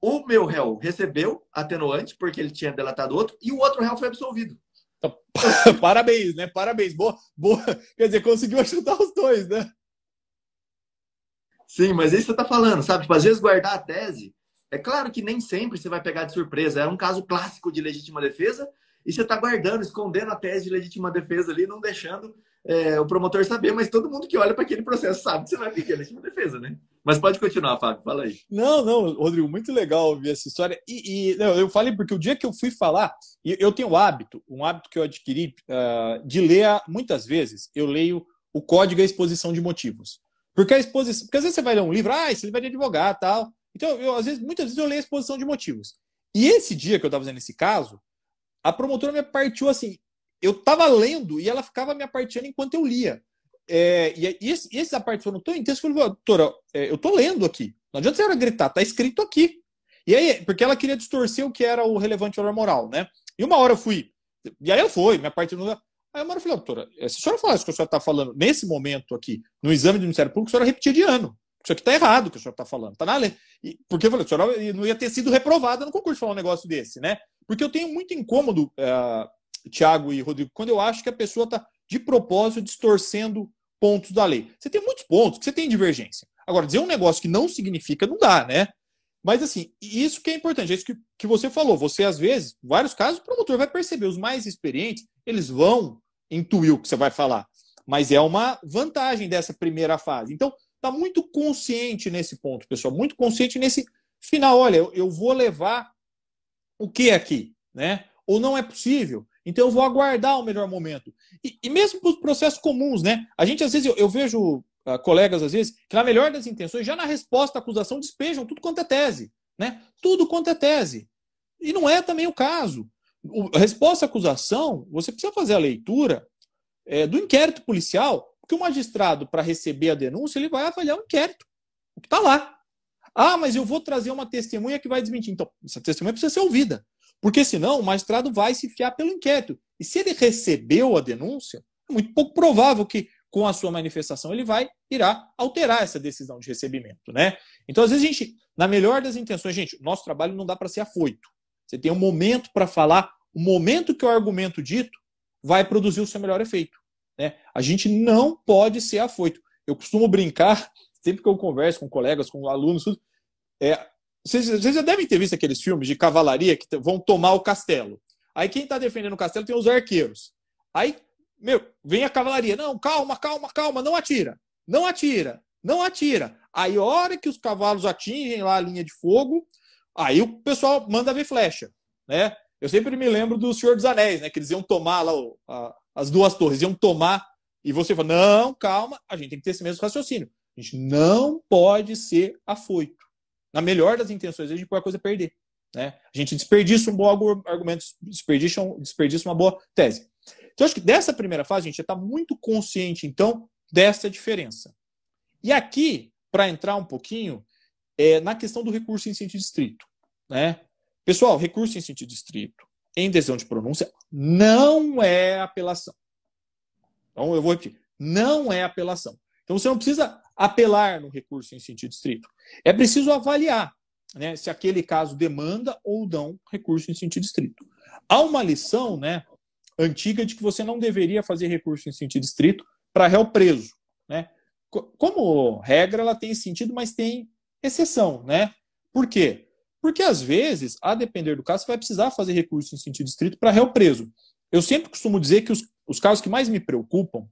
O meu réu recebeu atenuante porque ele tinha delatado outro e o outro réu foi absolvido. Então, parabéns, né? Parabéns. Boa, boa. Quer dizer, conseguiu ajudar os dois, né? Sim, mas é isso que você tá falando, sabe? Tipo, às vezes guardar a tese. É claro que nem sempre você vai pegar de surpresa. É um caso clássico de legítima defesa. E você tá guardando, escondendo a tese de legítima defesa ali, não deixando é, o promotor saber, mas todo mundo que olha para aquele processo sabe que você vai pedir a legítima defesa, né? Mas pode continuar, Fábio, fala aí. Não, não, Rodrigo, muito legal ouvir essa história. E, e não, eu falei porque o dia que eu fui falar, eu tenho o hábito, um hábito que eu adquiri uh, de ler muitas vezes, eu leio o código e a exposição de motivos. Porque a exposição, porque às vezes você vai ler um livro, ah, esse livro é de advogado, tal. Então, eu, às vezes, muitas vezes eu leio a exposição de motivos. E esse dia que eu estava fazendo esse caso, a promotora me partiu assim: eu estava lendo e ela ficava me aparteando enquanto eu lia. É, e, é, e esse, esses apartes foram tão intensos que eu falei, doutora, é, eu estou lendo aqui. Não adianta você gritar, tá escrito aqui. E aí, porque ela queria distorcer o que era o relevante valor moral, né? E uma hora eu fui, e aí eu fui, minha parte não. Aí uma hora eu falei, doutora, é, se a senhora falasse que a senhora está falando nesse momento aqui, no exame do Ministério Público, a senhora repetia de ano. Isso aqui está errado o que a senhora está falando. Tá na lei. E, porque eu falei, a senhora não ia ter sido reprovada no concurso de falar um negócio desse, né? Porque eu tenho muito incômodo uh, Tiago e Rodrigo, quando eu acho que a pessoa está de propósito distorcendo pontos da lei. Você tem muitos pontos que você tem divergência. Agora, dizer um negócio que não significa não dá, né? Mas assim, isso que é importante, é isso que, que você falou. Você, às vezes, em vários casos, o promotor vai perceber, os mais experientes, eles vão intuir o que você vai falar. Mas é uma vantagem dessa primeira fase. Então, tá muito consciente nesse ponto, pessoal, muito consciente nesse final. Olha, eu, eu vou levar o que aqui, né? Ou não é possível então eu vou aguardar o melhor momento. E, e mesmo para os processos comuns, né? A gente, às vezes, eu, eu vejo uh, colegas, às vezes, que na melhor das intenções, já na resposta à acusação, despejam tudo quanto é tese. Né? Tudo quanto é tese. E não é também o caso. O, a resposta à acusação, você precisa fazer a leitura é, do inquérito policial, porque o magistrado, para receber a denúncia, ele vai avaliar o inquérito, o que está lá. Ah, mas eu vou trazer uma testemunha que vai desmentir. Então, essa testemunha precisa ser ouvida. Porque senão o magistrado vai se fiar pelo inquérito. E se ele recebeu a denúncia, é muito pouco provável que com a sua manifestação ele vai irá alterar essa decisão de recebimento, né? Então às vezes a gente, na melhor das intenções, gente, nosso trabalho não dá para ser afoito. Você tem um momento para falar, o momento que o argumento dito vai produzir o seu melhor efeito, né? A gente não pode ser afoito. Eu costumo brincar sempre que eu converso com colegas, com alunos, é, vocês, vocês já devem ter visto aqueles filmes de cavalaria que vão tomar o castelo. Aí quem está defendendo o castelo tem os arqueiros. Aí, meu, vem a cavalaria. Não, calma, calma, calma, não atira. Não atira, não atira. Aí, a hora que os cavalos atingem lá a linha de fogo, aí o pessoal manda ver flecha, né? Eu sempre me lembro do Senhor dos Anéis, né? Que eles iam tomar lá a, as duas torres, iam tomar, e você fala, não, calma, a gente tem que ter esse mesmo raciocínio. A gente não pode ser afoito na melhor das intenções, a gente põe a coisa a é perder. Né? A gente desperdiça um bom argumento, desperdiça, desperdiça uma boa tese. Então, acho que dessa primeira fase, a gente já está muito consciente, então, dessa diferença. E aqui, para entrar um pouquinho, é, na questão do recurso em sentido estrito. Né? Pessoal, recurso em sentido estrito em decisão de pronúncia não é apelação. Então, eu vou repetir: não é apelação. Então, você não precisa apelar no recurso em sentido estrito. É preciso avaliar né, se aquele caso demanda ou não recurso em sentido estrito. Há uma lição né, antiga de que você não deveria fazer recurso em sentido estrito para réu preso. Né? Como regra, ela tem sentido, mas tem exceção. Né? Por quê? Porque, às vezes, a depender do caso, você vai precisar fazer recurso em sentido estrito para réu preso. Eu sempre costumo dizer que os, os casos que mais me preocupam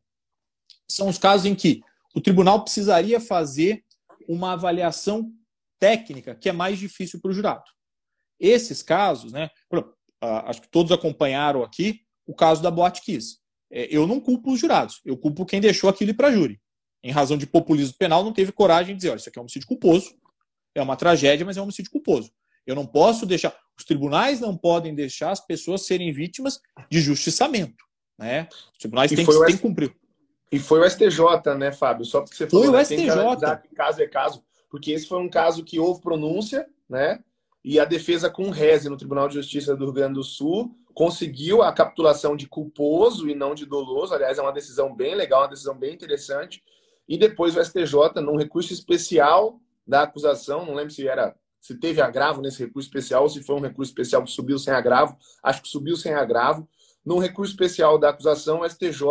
são os casos em que o tribunal precisaria fazer uma avaliação técnica que é mais difícil para o jurado. Esses casos, né? Acho que todos acompanharam aqui o caso da Boate Kiss. É, eu não culpo os jurados, eu culpo quem deixou aquilo ir para júri. Em razão de populismo penal, não teve coragem de dizer: olha, isso aqui é um homicídio culposo, é uma tragédia, mas é um homicídio culposo. Eu não posso deixar, os tribunais não podem deixar as pessoas serem vítimas de justiçamento. Né? Os tribunais têm que, o... têm que cumprir. E foi o STJ, né, Fábio? Só porque você falou foi o né, STJ. que caso é caso, porque esse foi um caso que houve pronúncia, né? E a defesa com reze no Tribunal de Justiça do Rio Grande do Sul conseguiu a capitulação de culposo e não de doloso. Aliás, é uma decisão bem legal, uma decisão bem interessante. E depois o STJ, num recurso especial da acusação, não lembro se era se teve agravo nesse recurso especial ou se foi um recurso especial que subiu sem agravo, acho que subiu sem agravo. Num recurso especial da acusação, o STJ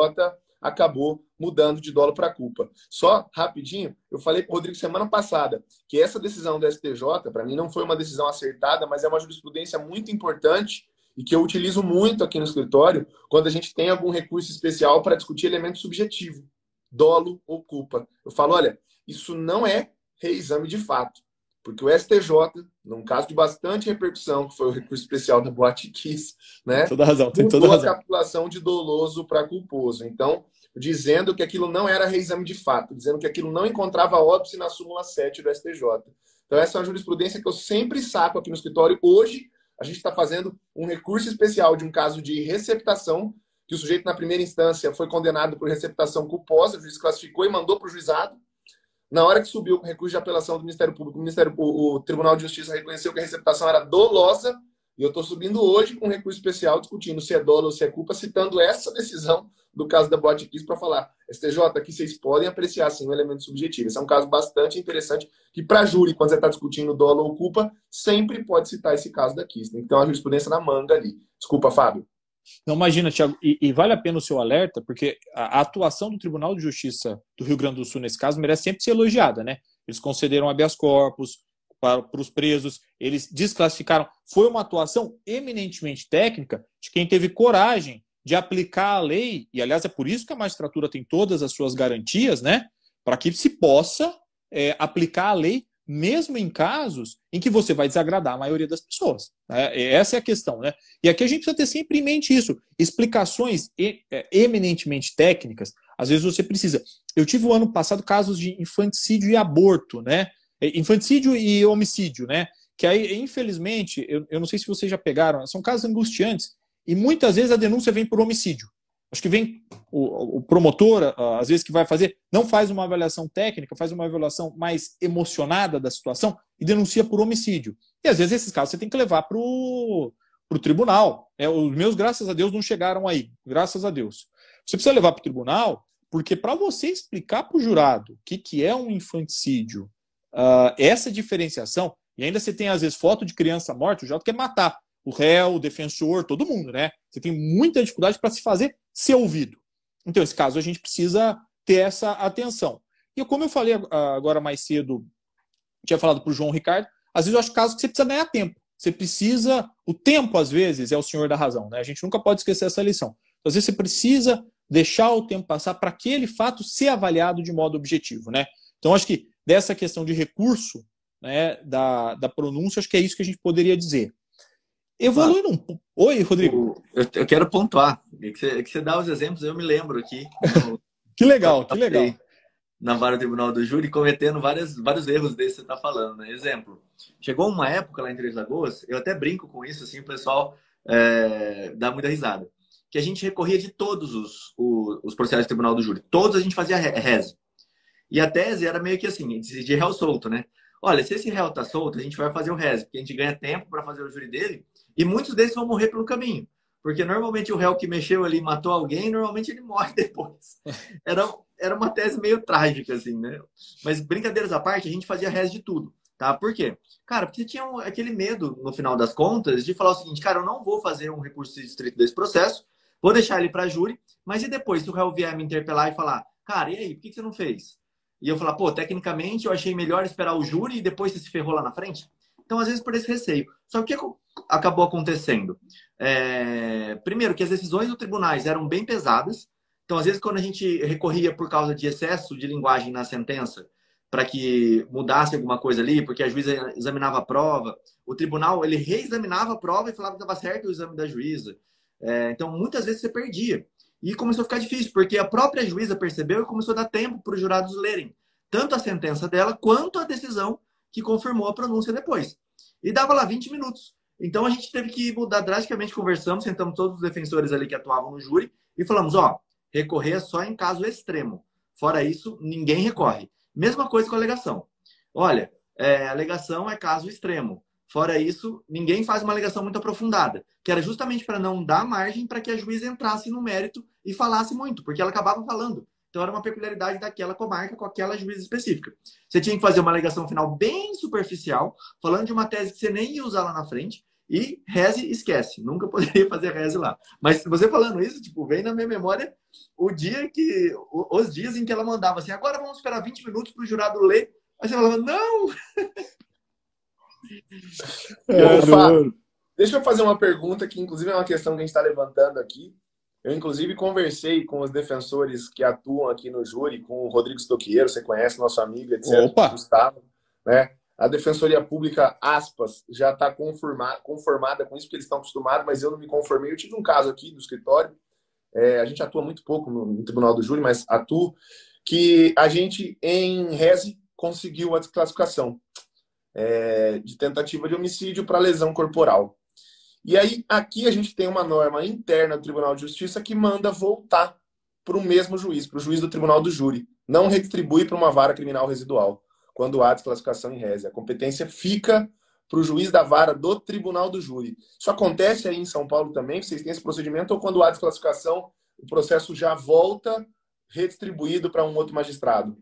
acabou mudando de dolo para culpa. Só rapidinho, eu falei com o Rodrigo semana passada que essa decisão do STJ, para mim, não foi uma decisão acertada, mas é uma jurisprudência muito importante e que eu utilizo muito aqui no escritório quando a gente tem algum recurso especial para discutir elemento subjetivo, dolo ou culpa. Eu falo, olha, isso não é reexame de fato porque o STJ, num caso de bastante repercussão, que foi o recurso especial da Boate Kiss, né? Toda razão, tem toda razão. Uma capitulação de doloso para culposo. Então, dizendo que aquilo não era reexame de fato, dizendo que aquilo não encontrava óbice na súmula 7 do STJ. Então, essa é uma jurisprudência que eu sempre saco aqui no escritório. Hoje, a gente está fazendo um recurso especial de um caso de receptação, que o sujeito, na primeira instância, foi condenado por receptação culposa, o juiz classificou e mandou para o juizado na hora que subiu com recurso de apelação do Ministério Público, o, Ministério, o, o Tribunal de Justiça reconheceu que a receptação era dolosa, e eu estou subindo hoje com um recurso especial discutindo se é dolo ou se é culpa, citando essa decisão do caso da Boate Kiss para falar, STJ, aqui vocês podem apreciar sim um elemento subjetivo. Esse é um caso bastante interessante que para júri, quando você está discutindo dolo ou culpa, sempre pode citar esse caso da Kiss. Né? Então, a jurisprudência na manga ali. Desculpa, Fábio. Não imagina, Tiago, e, e, vale a pena o seu alerta, porque a, a, atuação do Tribunal de Justiça do Rio Grande do Sul nesse caso merece sempre ser elogiada, né? Eles concederam habeas corpus para, para os presos, eles desclassificaram. Foi uma atuação eminentemente técnica de quem teve coragem de aplicar a lei, e aliás é por isso que a magistratura tem todas as suas garantias, né? Para que se possa é, aplicar a lei mesmo em casos em que você vai desagradar a maioria das pessoas. Né? Essa é a questão, né? E aqui a gente precisa ter sempre em mente isso. Explicações é, eminentemente técnicas, às vezes você precisa. Eu tive o ano passado casos de infanticídio e aborto, né? Infanticídio e homicídio, né? Que aí, infelizmente, eu, eu não sei se vocês já pegaram, são casos angustiantes, e muitas vezes a denúncia vem por homicídio. Acho que vem o, o promotor, às vezes, que vai fazer, não faz uma avaliação técnica, faz uma avaliação mais emocionada da situação e denuncia por homicídio. E às vezes esses casos você tem que levar para o tribunal. É, os meus, graças a Deus, não chegaram aí. Graças a Deus. Você precisa levar para o tribunal, porque para você explicar para o jurado o que, que é um infanticídio, uh, essa diferenciação, e ainda você tem, às vezes, foto de criança morta, o jurado quer matar o réu, o defensor, todo mundo, né? Você tem muita dificuldade para se fazer ser ouvido. Então, esse caso a gente precisa ter essa atenção. E como eu falei agora mais cedo, tinha falado para o João Ricardo, às vezes eu acho casos que você precisa ganhar tempo. Você precisa, o tempo às vezes é o senhor da razão, né? A gente nunca pode esquecer essa lição. Então, às vezes você precisa deixar o tempo passar para aquele fato ser avaliado de modo objetivo, né? Então acho que dessa questão de recurso, né, da, da pronúncia, acho que é isso que a gente poderia dizer. Evoluindo um pouco. Oi, Rodrigo. Eu, eu quero pontuar. É que, você, é que você dá os exemplos, eu me lembro aqui. No... que legal, que legal. Na vara do tribunal do júri, cometendo várias, vários erros desse que você está falando. Né? Exemplo, chegou uma época lá em Três Lagoas, eu até brinco com isso, assim, o pessoal é, dá muita risada, que a gente recorria de todos os, os, os processos do tribunal do júri. Todos a gente fazia rezo. E a tese era meio que assim, de réu solto, né? Olha, se esse réu tá solto, a gente vai fazer o rezo, porque a gente ganha tempo para fazer o júri dele e muitos desses vão morrer pelo caminho. Porque normalmente o réu que mexeu ali matou alguém, normalmente ele morre depois. Era, era uma tese meio trágica, assim, né? Mas brincadeiras à parte, a gente fazia res de tudo, tá? Por quê? Cara, porque tinha aquele medo, no final das contas, de falar o seguinte, cara, eu não vou fazer um recurso de distrito desse processo, vou deixar ele para júri, mas e depois, se o réu vier me interpelar e falar, cara, e aí, por que você não fez? E eu falar, pô, tecnicamente eu achei melhor esperar o júri e depois você se ferrou lá na frente? Então, às vezes, por esse receio. Só que o acabou acontecendo? É, primeiro, que as decisões do tribunais eram bem pesadas. Então, às vezes, quando a gente recorria por causa de excesso de linguagem na sentença, para que mudasse alguma coisa ali, porque a juíza examinava a prova, o tribunal ele reexaminava a prova e falava que estava certo o exame da juíza. É, então, muitas vezes você perdia. E começou a ficar difícil, porque a própria juíza percebeu e começou a dar tempo para os jurados lerem tanto a sentença dela quanto a decisão que confirmou a pronúncia depois. E dava lá 20 minutos. Então a gente teve que mudar drasticamente, conversamos, sentamos todos os defensores ali que atuavam no júri e falamos, ó, recorrer é só em caso extremo. Fora isso, ninguém recorre. Mesma coisa com a alegação. Olha, é, alegação é caso extremo. Fora isso, ninguém faz uma alegação muito aprofundada, que era justamente para não dar margem para que a juíza entrasse no mérito e falasse muito, porque ela acabava falando. Então era uma peculiaridade daquela comarca com aquela juíza específica. Você tinha que fazer uma alegação final bem superficial, falando de uma tese que você nem ia usar lá na frente, e reze esquece. Nunca poderia fazer reze lá. Mas você falando isso, tipo, vem na minha memória o dia que. os dias em que ela mandava assim, agora vamos esperar 20 minutos para o jurado ler. Aí você falava, não! É, deixa eu fazer uma pergunta que, inclusive, é uma questão que a gente está levantando aqui. Eu, inclusive, conversei com os defensores que atuam aqui no júri, com o Rodrigo Stoqueiro, você conhece, nosso amigo, etc. Opa. Gustavo, né? A Defensoria Pública, aspas, já está conformada, conformada com isso, porque eles estão acostumados, mas eu não me conformei. Eu tive um caso aqui no escritório, é, a gente atua muito pouco no, no, Tribunal do Júri, mas atuo, que a gente, em rese, conseguiu a desclassificação é, de tentativa de homicídio para lesão corporal. E aí, aqui a gente tem uma norma interna do Tribunal de Justiça que manda voltar para o mesmo juiz, para o juiz do Tribunal do Júri. Não redistribui para uma vara criminal residual, quando há desclassificação em rese. A competência fica para o juiz da vara do Tribunal do Júri. Isso acontece aí em São Paulo também, vocês têm esse procedimento, ou quando há desclassificação, o processo já volta redistribuído para um outro magistrado?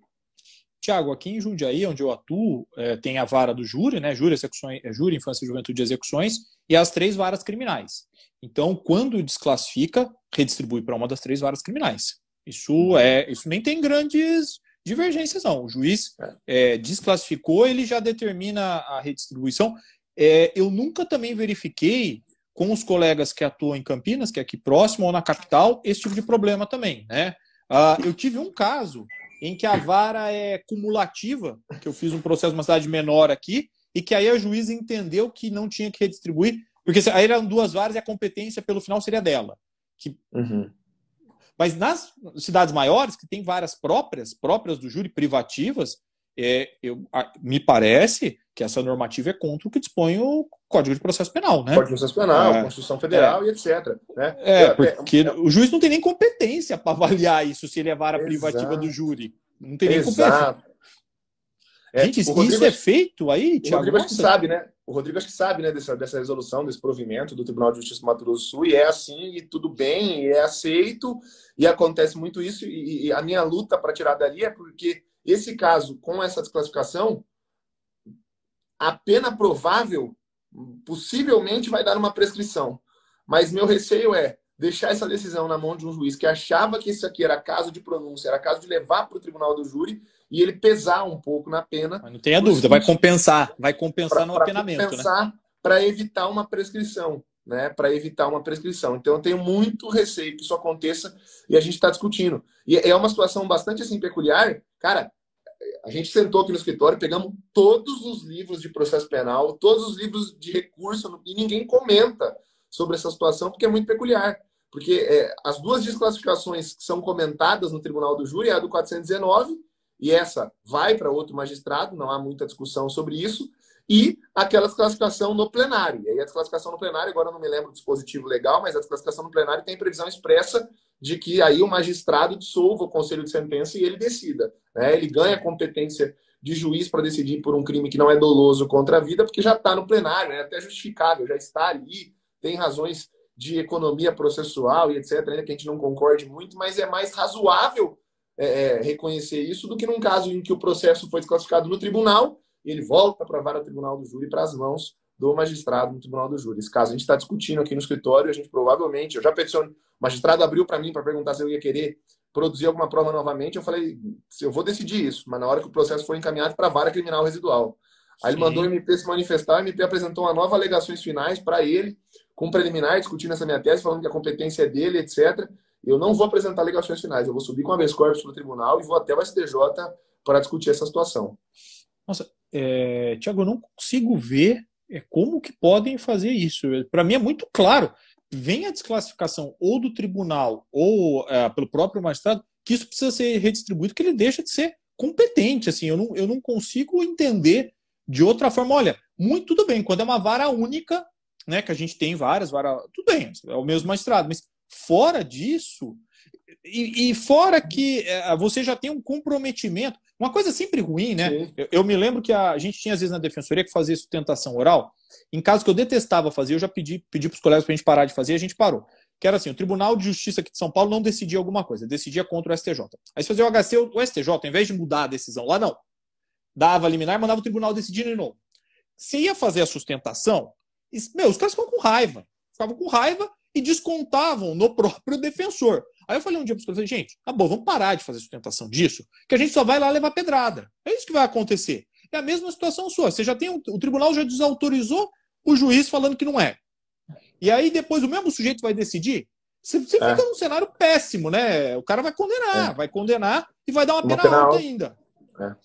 Tiago, aqui em Jundiaí, onde eu atuo, é, tem a vara do júri, né? Júri, execuções, é, júri, infância, juventude e execuções, e as três varas criminais. Então, quando desclassifica, redistribui para uma das três varas criminais. Isso é, isso nem tem grandes divergências, não. O juiz é, desclassificou, ele já determina a redistribuição. É, eu nunca também verifiquei com os colegas que atuam em Campinas, que é aqui próximo, ou na capital, esse tipo de problema também, né? Ah, eu tive um caso em que a vara é cumulativa, que eu fiz um processo numa cidade menor aqui, e que aí a juíza entendeu que não tinha que redistribuir, porque aí eram duas varas e a competência pelo final seria dela. Que... Uhum. Mas nas cidades maiores, que tem varas próprias, próprias do júri, privativas, é, eu, a, me parece que essa normativa é contra o que dispõe o Código de Processo Penal, né? Código de Processo Penal, é, Constituição Federal é, e etc. Né? É, porque o juiz não tem nem competência para avaliar isso se ele é vara exato, privativa do júri. Não tem nem exato. competência. É, Gente, isso Rodrigo, é feito aí, Tiago? O Rodrigo acho que sabe, né? O Rodrigo acho que sabe, né, dessa, dessa resolução, desse provimento do Tribunal de Justiça do Mato Grosso do Sul, e é assim, e tudo bem, e é aceito, e acontece muito isso, e, e a minha luta para tirar dali é porque esse caso, com essa desclassificação, a pena provável possivelmente vai dar uma prescrição. Mas meu receio é deixar essa decisão na mão de um juiz que achava que isso aqui era caso de pronúncia, era caso de levar para o tribunal do júri e ele pesar um pouco na pena. Mas não tenha dúvida, vai compensar, vai compensar pra, no apenamento. Né? Compensar né? para evitar uma prescrição. Né, para evitar uma prescrição. Então, eu tenho muito receio que isso aconteça e a gente está discutindo. E é uma situação bastante assim peculiar. Cara, a gente sentou aqui no escritório, pegamos todos os livros de processo penal, todos os livros de recurso, e ninguém comenta sobre essa situação porque é muito peculiar. Porque é, as duas desclassificações que são comentadas no Tribunal do Júri é a do 419, e essa vai para outro magistrado, não há muita discussão sobre isso, e aquela desclassificação no plenário. E aí a desclassificação no plenário, agora não me lembro do dispositivo legal, mas a desclassificação no plenário tem previsão expressa de que aí o magistrado dissolva o conselho de sentença e ele decida. Né? Ele ganha competência de juiz para decidir por um crime que não é doloso contra a vida, porque já está no plenário, né? é né? até justificável, já está ali, tem razões de economia processual e etc., ainda que a gente não concorde muito, mas é mais razoável é, é, reconhecer isso do que num caso em que o processo foi desclassificado no tribunal e ele volta para a vara tribunal do júri para as mãos do magistrado no tribunal do júri. Esse caso a gente está discutindo aqui no escritório, a gente provavelmente, eu já peticionei, magistrado abriu para mim para perguntar se eu ia querer produzir alguma prova novamente. Eu falei, eu vou decidir isso, mas na hora que o processo foi encaminhado para a vara criminal residual. Aí Sim. ele mandou o MP se manifestar, o MP apresentou uma nova alegações finais para ele, com preliminar, discutindo essa minha tese, falando que a competência é dele, etc. Eu não vou apresentar alegações finais, eu vou subir com habeas corpus para o tribunal e vou até o STJ para discutir essa situação. Nossa, é, Tiago, eu não consigo ver é, como que podem fazer isso. Para mim é muito claro vem a desclassificação ou do tribunal ou é, pelo próprio magistrado, que isso precisa ser redistribuído, que ele deixa de ser competente. Assim, eu não, eu não consigo entender de outra forma. Olha, muito tudo bem, quando é uma vara única, né, que a gente tem várias varas, tudo bem, é o mesmo magistrado, mas fora disso, e, e, fora que é, você já tem um comprometimento, uma coisa sempre ruim, né? Eu, eu, me lembro que a, gente tinha, às vezes, na defensoria que fazia sustentação oral. Em caso que eu detestava fazer, eu já pedi, pedi para os colegas para a gente parar de fazer, a gente parou. Que era assim: o Tribunal de Justiça aqui de São Paulo não decidia alguma coisa, decidia contra o STJ. Aí se fazia o HC, o STJ, ao invés de mudar a decisão lá, não. Dava liminar, mandava o tribunal decidir de novo. Você ia fazer a sustentação, e, meu, os caras ficavam com raiva. Ficavam com raiva e descontavam no próprio defensor. Aí eu falei um dia para os caras, gente, tá bom, vamos parar de fazer sustentação disso, que a gente só vai lá levar pedrada. É isso que vai acontecer. É a mesma situação sua. Você já tem um, o tribunal já desautorizou o juiz falando que não é. E aí depois o mesmo sujeito vai decidir. Você, você é. fica num cenário péssimo, né? O cara vai condenar, é. vai condenar e vai dar uma, pena, pena alta, alta ainda. É.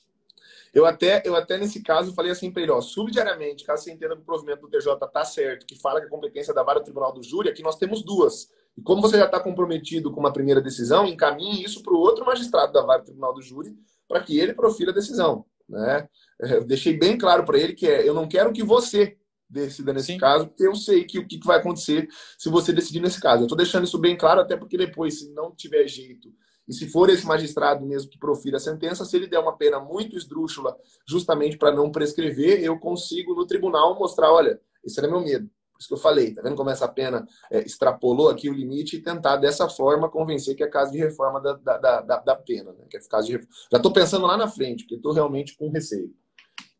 Eu até, eu até nesse caso falei assim para ele, ó, subsidiariamente, caso você entenda que o provimento do TJ tá certo, que fala que a competência é da vara do tribunal do júri, aqui nós temos duas. E como você já está comprometido com uma primeira decisão, encaminhe isso para o outro magistrado da vara tribunal do júri para que ele profira a decisão. Né? É, eu deixei bem claro para ele que é, eu não quero que você decida nesse Sim. caso, porque eu sei que o que vai acontecer se você decidir nesse caso. Eu estou deixando isso bem claro, até porque depois, se não tiver jeito, e se for esse magistrado mesmo que profira a sentença, se ele der uma pena muito esdrúxula, justamente para não prescrever, eu consigo no tribunal mostrar: olha, esse era meu medo. Por isso que eu falei, tá vendo como essa pena é, extrapolou aqui o limite e tentar dessa forma convencer que é caso de reforma da, da, da, da pena, né? Que é caso de Já estou pensando lá na frente, porque estou realmente com receio.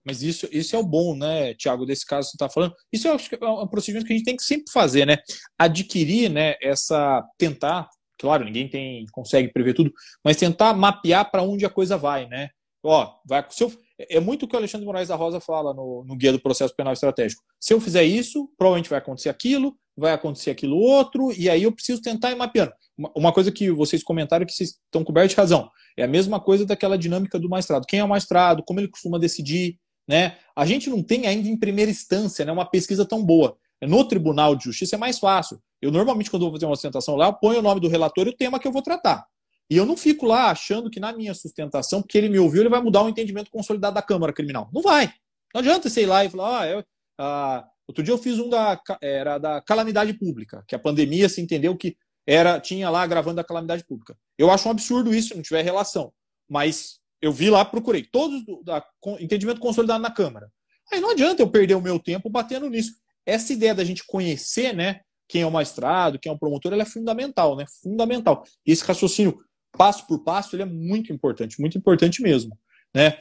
Mas isso, isso é o bom, né, Tiago, desse caso que você está falando. Isso é, é um procedimento que a gente tem que sempre fazer, né? Adquirir, né, essa. tentar, claro, ninguém tem consegue prever tudo, mas tentar mapear para onde a coisa vai, né? Ó, vai. Se eu, é, é muito o que o Alexandre Moraes da Rosa fala no, no Guia do Processo Penal Estratégico. Se eu fizer isso, provavelmente vai acontecer aquilo, vai acontecer aquilo outro, e aí eu preciso tentar ir mapeando. Uma coisa que vocês comentaram é que vocês estão cobertos de razão. É a mesma coisa daquela dinâmica do maestrado. Quem é o maestrado, como ele costuma decidir, né? A gente não tem ainda em primeira instância né, uma pesquisa tão boa. No Tribunal de Justiça é mais fácil. Eu normalmente, quando vou fazer uma apresentação lá, eu ponho o nome do relator e o tema que eu vou tratar. E eu não fico lá achando que na minha sustentação, porque ele me ouviu, ele vai mudar o entendimento consolidado da Câmara Criminal. Não vai. Não adianta você ir lá e falar, ah, eu, ah, outro dia eu fiz um da, era da calamidade pública, que a pandemia se entendeu que era tinha lá gravando a calamidade pública. Eu acho um absurdo isso, não tiver relação. Mas eu vi lá, procurei. Todos do da, entendimento consolidado na Câmara. Aí não adianta eu perder o meu tempo batendo nisso. Essa ideia da gente conhecer, né? Quem é o maestrado, quem é o promotor, ela é fundamental, né? Fundamental. E esse raciocínio passo por passo, ele é muito importante, muito importante mesmo. Né?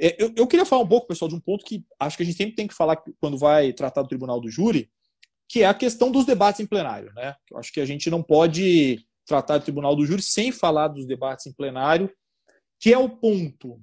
É, eu, eu, queria falar um pouco, pessoal, de um ponto que acho que a gente sempre tem que falar quando vai tratar do Tribunal do Júri, que é a questão dos debates em plenário. Né? Eu acho que a gente não pode tratar do Tribunal do Júri sem falar dos debates em plenário, que é o ponto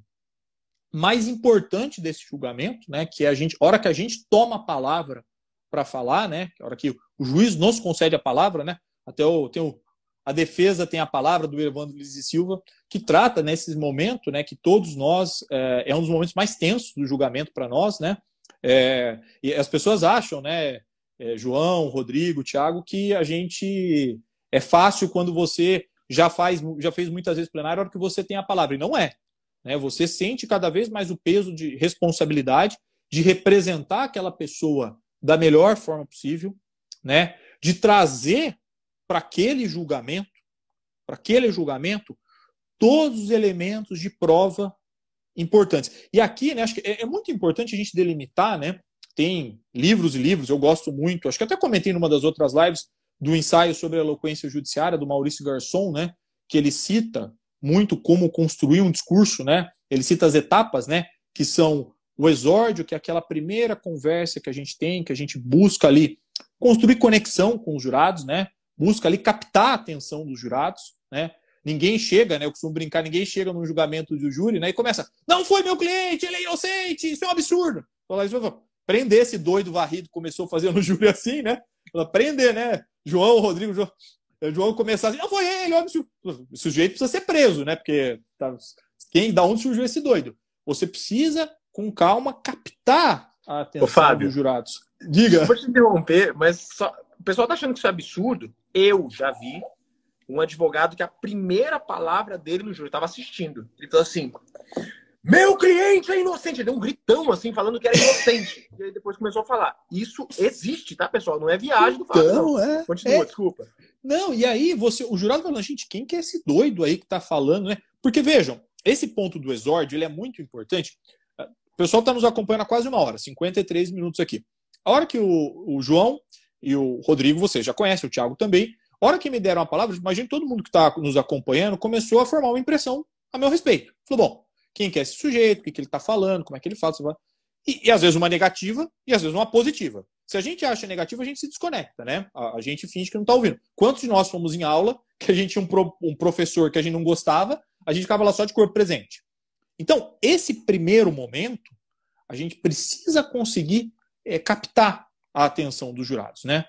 mais importante desse julgamento, né? que é a gente, hora que a gente toma a palavra para falar, né? a hora que o juiz nos concede a palavra, né? até eu tenho a defesa tem a palavra do Evandro Luiz e Silva, que trata nesse né, momento, né, que todos nós, é, é um dos momentos mais tensos do julgamento para nós, né? É, e as pessoas acham, né, eh, João, Rodrigo, Thiago, que a gente é fácil quando você já faz, já fez muitas vezes plenário, a hora que você tem a palavra. E não é. Né? Você sente cada vez mais o peso de responsabilidade de representar aquela pessoa da melhor forma possível, né? De trazer para aquele julgamento, para aquele julgamento, todos os elementos de prova importantes. E aqui, né, acho que é, é muito importante a gente delimitar, né? Tem livros e livros, eu gosto muito, acho que até comentei numa das outras lives do ensaio sobre a eloquência judiciária do Maurício Garçom, né, que ele cita muito como construir um discurso, né? Ele cita as etapas, né, que são o exórdio, que é aquela primeira conversa que a gente tem, que a gente busca ali construir conexão com os jurados, né? busca ali captar a atenção dos jurados, né? Ninguém chega, né? Eu costumo brincar, ninguém chega num julgamento do júri, né? E começa, não foi meu cliente, ele é inocente, isso é um absurdo. prender esse doido varrido começou fazendo o júri assim, né? Fala, prender, né? João, Rodrigo, João, eh, João começar assim, não foi ele, é absurdo. o sujeito precisa ser preso, né? Porque tá, quem, da onde surgiu esse doido? Você precisa, com calma, captar a atenção Ô, Fábio, dos jurados. Diga. Vou te interromper, mas só o pessoal tá achando que isso é absurdo. Eu já vi um advogado que a primeira palavra dele no júri estava assistindo. Ele falou assim: Meu cliente é inocente! Ele deu um gritão assim, falando que era inocente. e aí depois começou a falar. Isso existe, tá, pessoal? Não é viagem do fato, então, não. É, Continua, é... desculpa. Não, e aí você, o jurado falando, gente, quem que é esse doido aí que tá falando, né? Porque vejam, esse ponto do exórdio ele é muito importante. O pessoal está nos acompanhando há quase uma hora, 53 minutos aqui. A hora que o, o João e o Rodrigo, você já conhece, o Thiago também. A hora que me deram a palavra, imagina todo mundo que está nos acompanhando começou a formar uma impressão a meu respeito. Falou, bom, quem que é esse sujeito, o que, que ele está falando, como é que ele fala, e, e, às vezes uma negativa e às vezes uma positiva. Se a gente acha negativa, a gente se desconecta, né? A, a gente finge que não está ouvindo. Quantos de nós fomos em aula que a gente tinha um, pro, um professor que a gente não gostava, a gente ficava lá só de corpo presente? Então, esse primeiro momento, a gente precisa conseguir é, captar a atenção dos jurados, né?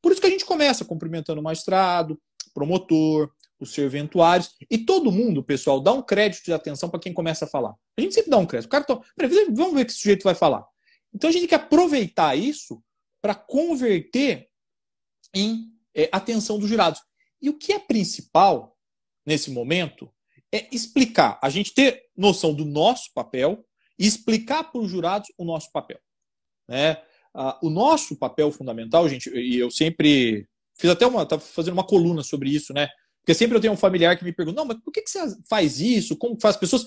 Por isso que a gente começa cumprimentando o magistrado, promotor, os serventuários e todo mundo, pessoal, dá um crédito de atenção para quem começa a falar. A gente sempre dá um crédito. O cara, tá... vamos ver que esse sujeito vai falar. Então a gente tem que aproveitar isso para converter em é, atenção dos jurados. E o que é principal nesse momento é explicar, a gente ter noção do nosso papel e explicar para os jurados o nosso papel. Né? Ah, o nosso papel fundamental, gente, e eu sempre fiz até uma, estava fazendo uma coluna sobre isso, né? Porque sempre eu tenho um familiar que me pergunta, não, mas por que, que você faz isso? Como faz? As pessoas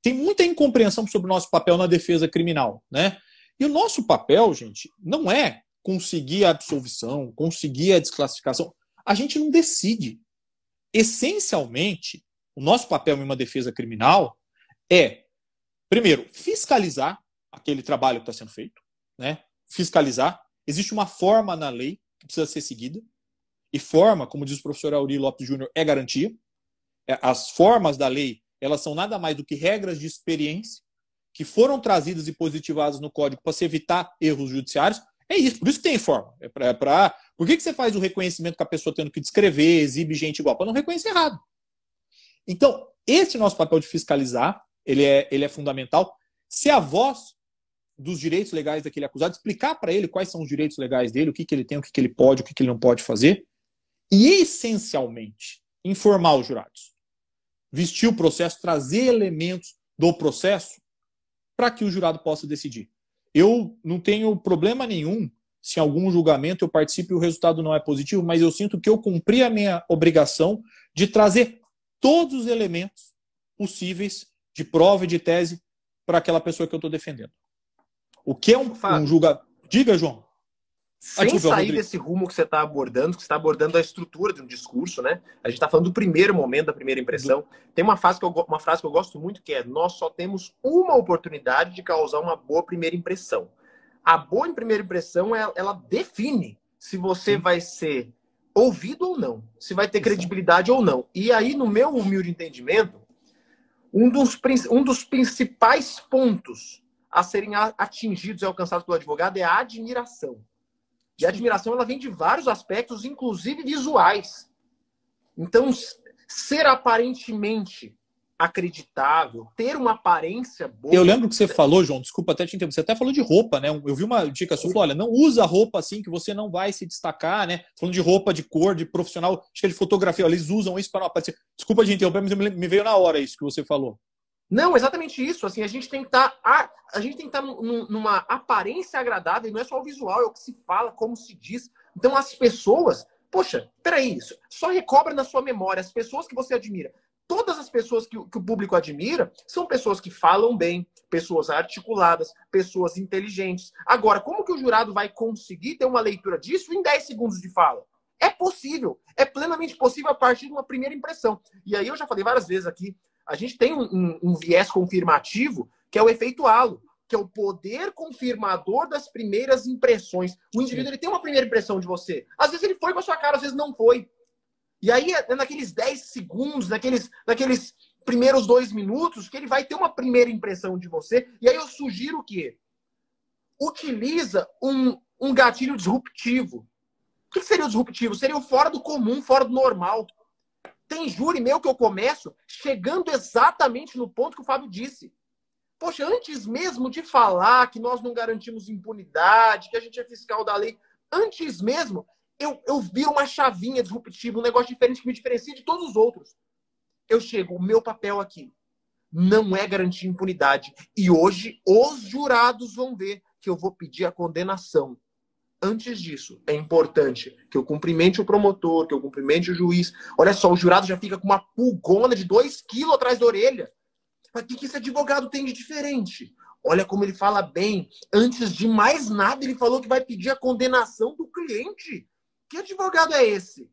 Tem muita incompreensão sobre o nosso papel na defesa criminal, né? E o nosso papel, gente, não é conseguir a absolvição, conseguir a desclassificação. A gente não decide. Essencialmente, o nosso papel em uma defesa criminal é, primeiro, fiscalizar aquele trabalho que está sendo feito, né? fiscalizar. Existe uma forma na lei que precisa ser seguida. E forma, como diz o professor Auri Lopes Júnior, é garantia. É, as formas da lei, elas são nada mais do que regras de experiência que foram trazidas e positivadas no código para se evitar erros judiciários. É isso, por isso que tem forma. É pra, é pra... Por que, que você faz o reconhecimento com a pessoa tendo que descrever, exibe gente igual? Para não reconhecer errado. Então, esse nosso papel de fiscalizar, ele é, ele é fundamental. Se a voz dos direitos legais daquele acusado, explicar para ele quais são os direitos legais dele, o que, que ele tem, o que, que ele pode, o que, que ele não pode fazer, e essencialmente informar os jurados, vestir o processo, trazer elementos do processo para que o jurado possa decidir. Eu não tenho problema nenhum se em algum julgamento eu participe e o resultado não é positivo, mas eu sinto que eu cumpri a minha obrigação de trazer todos os elementos possíveis de prova e de tese para aquela pessoa que eu estou defendendo. O que é um, um julgamento. Diga, João. Ah, Sem ah, sair desse rumo que você está abordando, que você está abordando a estrutura de um discurso, né? A gente está falando do primeiro momento, da primeira impressão. Do... Tem uma frase, que eu, uma frase que eu gosto muito que é: Nós só temos uma oportunidade de causar uma boa primeira impressão. A boa primeira impressão, ela, ela define se você Sim. vai ser ouvido ou não, se vai ter credibilidade ou não. E aí, no meu humilde entendimento, um dos, um dos principais pontos a serem atingidos e alcançados pelo advogado é a admiração. E a admiração ela vem de vários aspectos, inclusive visuais. Então, ser aparentemente acreditável, ter uma aparência boa. Eu lembro que você falou, João, desculpa até te interromper, você até falou de roupa, né? Eu vi uma dica sua, olha, não usa roupa assim que você não vai se destacar, né? Falando de roupa, de cor, de profissional, acho que é de fotografia, eles usam isso para não aparecer. Desculpa de interromper, mas me veio na hora isso que você falou. Não, exatamente isso. Assim, a gente tem que estar, tá, a, a gente tem que estar tá numa aparência agradável. e Não é só o visual, é o que se fala, como se diz. Então as pessoas, poxa, peraí, isso. Só recobra na sua memória as pessoas que você admira. Todas as pessoas que, que o público admira são pessoas que falam bem, pessoas articuladas, pessoas inteligentes. Agora, como que o jurado vai conseguir ter uma leitura disso em 10 segundos de fala? É possível, é plenamente possível a partir de uma primeira impressão. E aí eu já falei várias vezes aqui, a gente tem um, um, um viés confirmativo que é o efeito halo, que é o poder confirmador das primeiras impressões. O indivíduo ele tem uma primeira impressão de você. Às vezes ele foi com a sua cara, às vezes não foi. E aí, é, é naqueles 10 segundos, naqueles, naqueles primeiros dois minutos, que ele vai ter uma primeira impressão de você. E aí eu sugiro que utiliza um, um gatilho disruptivo. O que seria o disruptivo? Seria o fora do comum, fora do normal. Tem júri meu que eu começo chegando exatamente no ponto que o Fábio disse. Poxa, antes mesmo de falar que nós não garantimos impunidade, que a gente é fiscal da lei, antes mesmo, eu, eu uma chavinha disruptiva, um negócio diferente que me diferencia de todos os outros. Eu chego, o meu papel aqui não é garantir impunidade. E hoje os jurados vão ver que eu vou pedir a condenação Antes disso, é importante que eu cumprimente o promotor, que eu cumprimente o juiz. Olha só, o jurado já fica com uma pulgona de 2 quilos atrás da orelha. o que, que esse advogado tem de diferente? Olha como ele fala bem. Antes de mais nada, ele falou que vai pedir a condenação do cliente. Que advogado é esse?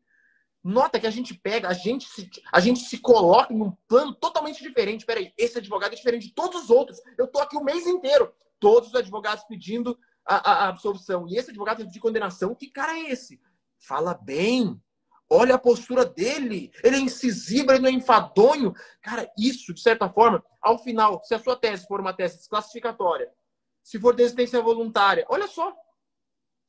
Nota que a gente pega, a gente se, a gente se coloca em um plano totalmente diferente. Peraí, esse advogado é diferente de todos os outros. Eu tô aqui o mês inteiro. Todos os advogados pedindo a, a absolvição. E esse advogado de condenação. Que cara é esse? Fala bem. Olha a postura dele. Ele é incisivo, ele não é enfadonho. Cara, isso, de certa forma, ao final, se a sua tese for uma tese desclassificatória, se for desistência voluntária, olha só.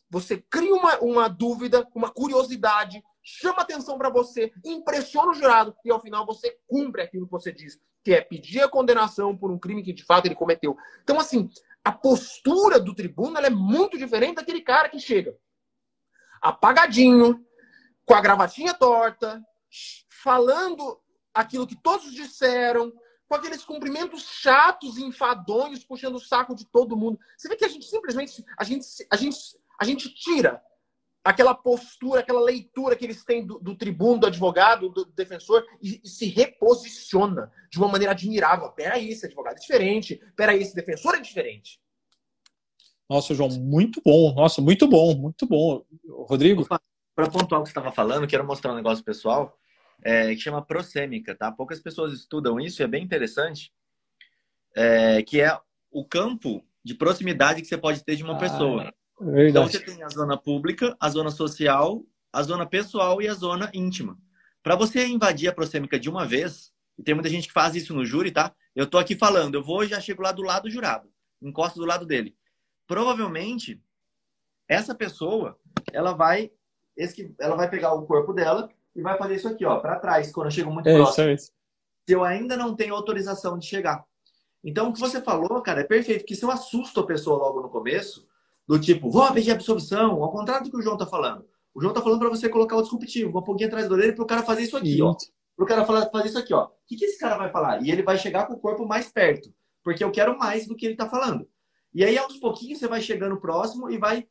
Você cria uma, uma dúvida, uma curiosidade, chama atenção para você, impressiona o jurado e ao final você cumpre aquilo que você diz, que é pedir a condenação por um crime que de fato ele cometeu. Então, assim, a postura do tribuno é muito diferente daquele cara que chega apagadinho, com a gravatinha torta, falando aquilo que todos disseram, com aqueles cumprimentos chatos, enfadonhos, puxando o saco de todo mundo. Você vê que a gente simplesmente a gente, a gente, a gente tira aquela postura, aquela leitura que eles têm do, do tribuno, do advogado, do, do defensor, e, e, se reposiciona de uma maneira admirável. Peraí, esse advogado é diferente, peraí, esse defensor é diferente. Nossa, João, muito bom, nossa, muito bom, muito bom. Rodrigo? Para pontuar o que você estava falando, quero mostrar um negócio pessoal é, que chama prosêmica, tá? Poucas pessoas estudam isso e é bem interessante, é, que é o campo de proximidade que você pode ter de uma ah. pessoa. É verdade. Então você tem a zona pública, a zona social, a zona pessoal e a zona íntima. Para você invadir a prosêmica de uma vez, e tem muita gente que faz isso no júri, tá? Eu tô aqui falando, eu vou e já chego lá do lado do jurado, encosto do lado dele. Provavelmente essa pessoa, ela vai esse, ela vai pegar o corpo dela e vai fazer isso aqui, ó, para trás, quando eu chego muito é, próximo. É se eu ainda não tenho autorização de chegar. Então, o que você falou, cara, é perfeito, que se eu assusto a pessoa logo no começo, do tipo, vou pedir absorção, ao contrário do que o João está falando. O João está falando para você colocar o disruptivo, uma pulguinha atrás da orelha, para o cara fazer isso aqui, ó. Para o cara falar, fazer isso aqui, ó. O que, que esse cara vai falar? E ele vai chegar com o corpo mais perto, porque eu quero mais do que ele está falando. E aí, aos pouquinhos, você vai chegando próximo e vai.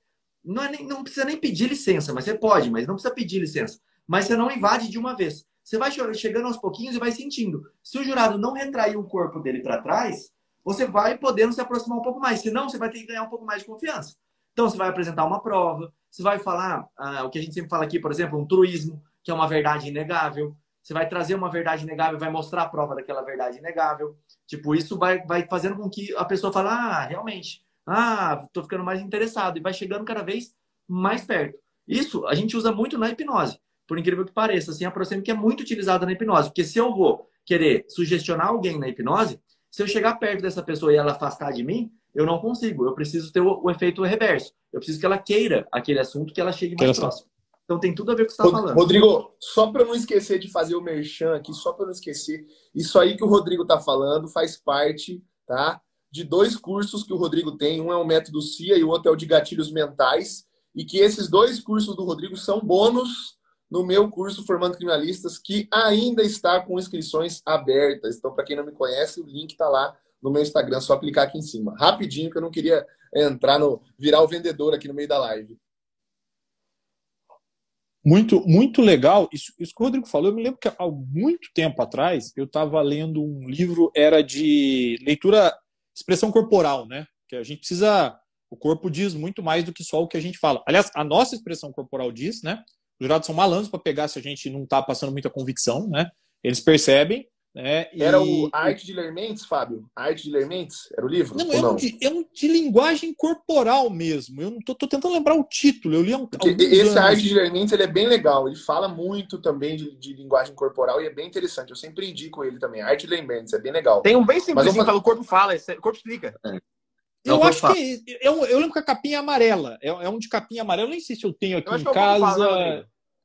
Não, é nem, não precisa nem pedir licença, mas você pode, mas não precisa pedir licença. Mas você não invade de uma vez. Você vai chegando aos pouquinhos e vai sentindo. Se o jurado não retrair o corpo dele para trás, você vai podendo se aproximar um pouco mais. Senão, você vai ter que ganhar um pouco mais de confiança. Então, você vai apresentar uma prova, você vai falar ah, o que a gente sempre fala aqui, por exemplo, um truísmo, que é uma verdade inegável. Você vai trazer uma verdade inegável, vai mostrar a prova daquela verdade inegável. Tipo, isso vai, vai fazendo com que a pessoa fale, ah, realmente, ah, tô ficando mais interessado. E vai chegando cada vez mais perto. Isso a gente usa muito na hipnose, por incrível que pareça. Assim, a que é muito utilizada na hipnose, porque se eu vou querer sugestionar alguém na hipnose, se eu chegar perto dessa pessoa e ela afastar de mim, eu não consigo. Eu preciso ter o, o efeito reverso. Eu preciso que ela queira aquele assunto, que ela chegue mais Queira próximo. Então tem tudo a ver com o que você está falando. Rodrigo, só para não esquecer de fazer o merchan aqui, só para não esquecer, isso aí que o Rodrigo está falando faz parte, tá? De dois cursos que o Rodrigo tem. Um é o método CIA e o outro é o de gatilhos mentais. E que esses dois cursos do Rodrigo são bônus no meu curso Formando Criminalistas, que ainda está com inscrições abertas. Então, para quem não me conhece, o link está lá no meu Instagram, é só clicar aqui em cima. Rapidinho, que eu não queria é, entrar no virar o vendedor aqui no meio da live. Muito, muito legal. Isso, isso que o Rodrigo falou, eu me lembro que há muito tempo atrás eu estava lendo um livro, era de leitura, expressão corporal, né? Que a gente precisa. O corpo diz muito mais do que só o que a gente fala. Aliás, a nossa expressão corporal diz, né? Os jurados são malandros para pegar se a gente não está passando muita convicção, né? Eles percebem. Né? E... Era o Arte de Ler Fábio? Arte de Ler Era o livro? Não, é, não? Um de, é um de linguagem corporal mesmo. Eu não tô, tô tentando lembrar o título. Eu li um, Esse anos. Arte de Ler ele é bem legal. Ele fala muito também de, de, linguagem corporal e é bem interessante. Eu sempre indico ele também. Arte de Ler é bem legal. Tem um bem simples Mas que fala, o corpo fala, o corpo explica. É. Não, eu acho que. É eu, eu lembro que a capinha é amarela. É, é um de capinha amarela. Eu nem sei se eu tenho aqui eu em é casa. Né,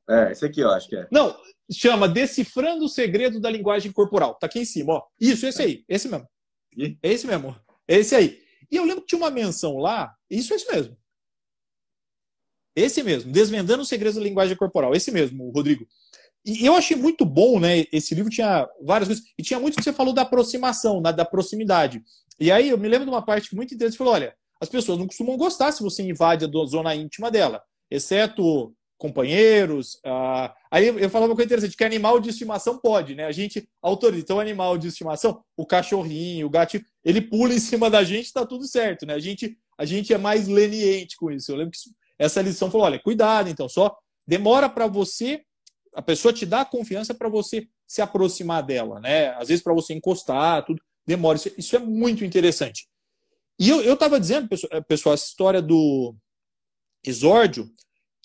é, esse aqui, eu acho que é. Não, chama Decifrando o Segredo da Linguagem Corporal. Tá aqui em cima, ó. Isso, esse é. aí. Esse mesmo. E? Esse mesmo. É Esse aí. E eu lembro que tinha uma menção lá. Isso, é esse mesmo. Esse mesmo. Desvendando o Segredo da Linguagem Corporal. Esse mesmo, Rodrigo. E eu achei muito bom, né? Esse livro tinha várias coisas. E tinha muito que você falou da aproximação, né, da proximidade. E aí eu me lembro de uma parte muito interessante. Você falou, olha, as pessoas não costumam gostar se você invade a zona íntima dela. Exceto companheiros. Ah, aí eu falava uma coisa interessante, que animal de estimação pode, né? A gente autoriza. Então, animal de estimação, o cachorrinho, o gatinho, ele pula em cima da gente, está tudo certo, né? A gente, a gente é mais leniente com isso. Eu lembro que essa lição falou, olha, cuidado, então, só demora para você, a pessoa te dá a confiança para você se aproximar dela, né? Às vezes para você encostar, tudo, demora. Isso, é, isso é muito interessante. E eu estava dizendo, eh, pessoal, essa história do exórdio,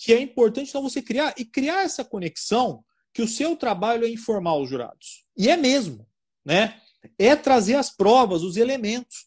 que é importante então você criar e criar essa conexão que o seu trabalho é informar os jurados. E é mesmo, né? É trazer as provas, os elementos.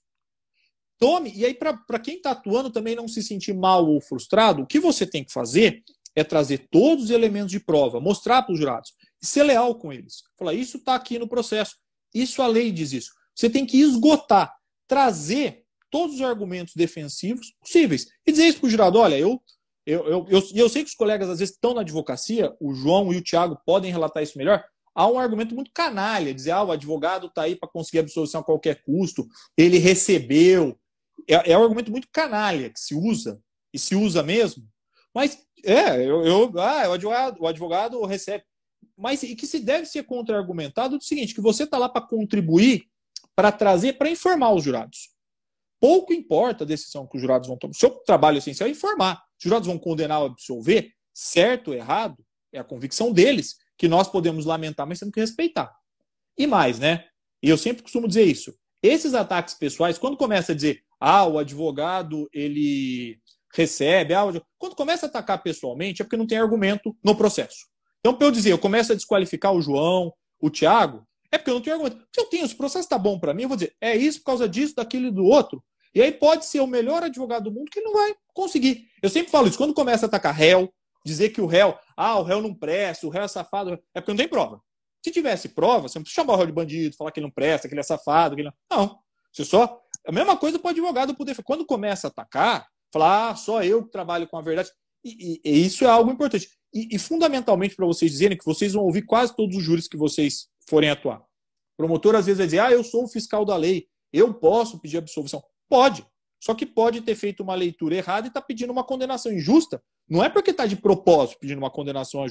Tome, e aí para quem está atuando também não se sentir mal ou frustrado, o que você tem que fazer é trazer todos os elementos de prova, mostrar para os jurados e ser leal com eles. Falar, isso está aqui no processo, isso a lei diz isso. Você tem que esgotar, trazer todos os argumentos defensivos possíveis e dizer isso para o jurado: olha, eu eu, eu, eu, eu sei que os colegas às vezes estão na advocacia, o João e o Tiago podem relatar isso melhor. Há um argumento muito canalha, dizer, ah, o advogado está aí para conseguir absolução a qualquer custo, ele recebeu. É, é um argumento muito canalha que se usa, e se usa mesmo. Mas, é, eu, eu ah, o advogado, o advogado recebe. Mas e que se deve ser contra-argumentado do é seguinte, que você está lá para contribuir, para trazer, para informar os jurados pouco importa a decisão que os jurados vão tomar. O seu trabalho essencial é informar. Os jurados vão condenar ou absolver, certo ou errado, é a convicção deles, que nós podemos lamentar, mas temos que respeitar. E mais, né? E eu sempre costumo dizer isso. Esses ataques pessoais, quando começa a dizer, ah, o advogado, ele recebe, ah, quando começa a atacar pessoalmente, é porque não tem argumento no processo. Então, para eu dizer, eu começo a desqualificar o João, o Tiago, é porque eu não tenho argumento. Se eu tenho, se o processo está bom para mim, eu vou dizer, é isso por causa disso, daquilo e do outro. E aí pode ser o melhor advogado do mundo que ele não vai conseguir. Eu sempre falo isso. Quando começa a atacar réu, dizer que o réu, ah, o réu não presta, o réu é safado, é porque não tem prova. Se tivesse prova, você não precisa chamar o réu de bandido, falar que ele não presta, que ele é safado, que ele não. Não. Você só. A mesma coisa para o advogado poder. Quando começa a atacar, falar, ah, só eu que trabalho com a verdade. E, e, e isso é algo importante. E, e fundamentalmente, para vocês dizerem que vocês vão ouvir quase todos os júris que vocês forem atuar. O promotor às vezes vai dizer: ah, eu sou o fiscal da lei, eu posso pedir absolvição. Pode, só que pode ter feito uma leitura errada e está pedindo uma condenação injusta. Não é porque está de propósito pedindo uma condenação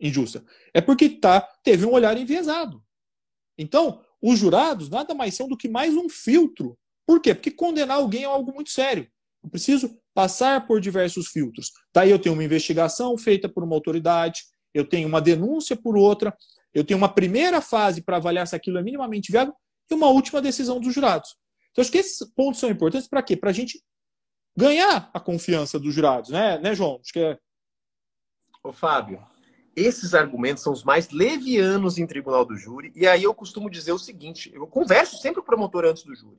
injusta, é porque tá, teve um olhar enviesado. Então, os jurados nada mais são do que mais um filtro. Por quê? Porque condenar alguém é algo muito sério. Eu preciso passar por diversos filtros. Daí eu tenho uma investigação feita por uma autoridade, eu tenho uma denúncia por outra, eu tenho uma primeira fase para avaliar se aquilo é minimamente viável e uma última decisão dos jurados. Então, acho que esses pontos são importantes para quê? Para a gente ganhar a confiança dos jurados, né, né João? Acho que é. Ô, Fábio, esses argumentos são os mais levianos em tribunal do júri. E aí eu costumo dizer o seguinte: eu converso sempre com o promotor antes do júri.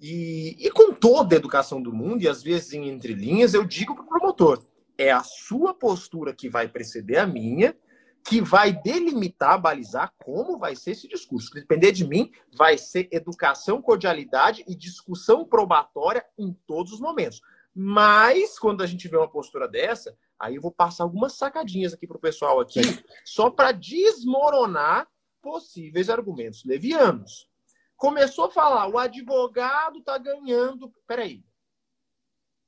E, e com toda a educação do mundo, e às vezes em entrelinhas, eu digo para o promotor: é a sua postura que vai preceder a minha que vai delimitar, balizar como vai ser esse discurso. Se depender de mim, vai ser educação, cordialidade e discussão probatória em todos os momentos. Mas, quando a gente vê uma postura dessa, aí eu vou passar algumas sacadinhas aqui para o pessoal aqui, só para desmoronar possíveis argumentos levianos. Começou a falar, o advogado está ganhando. Peraí.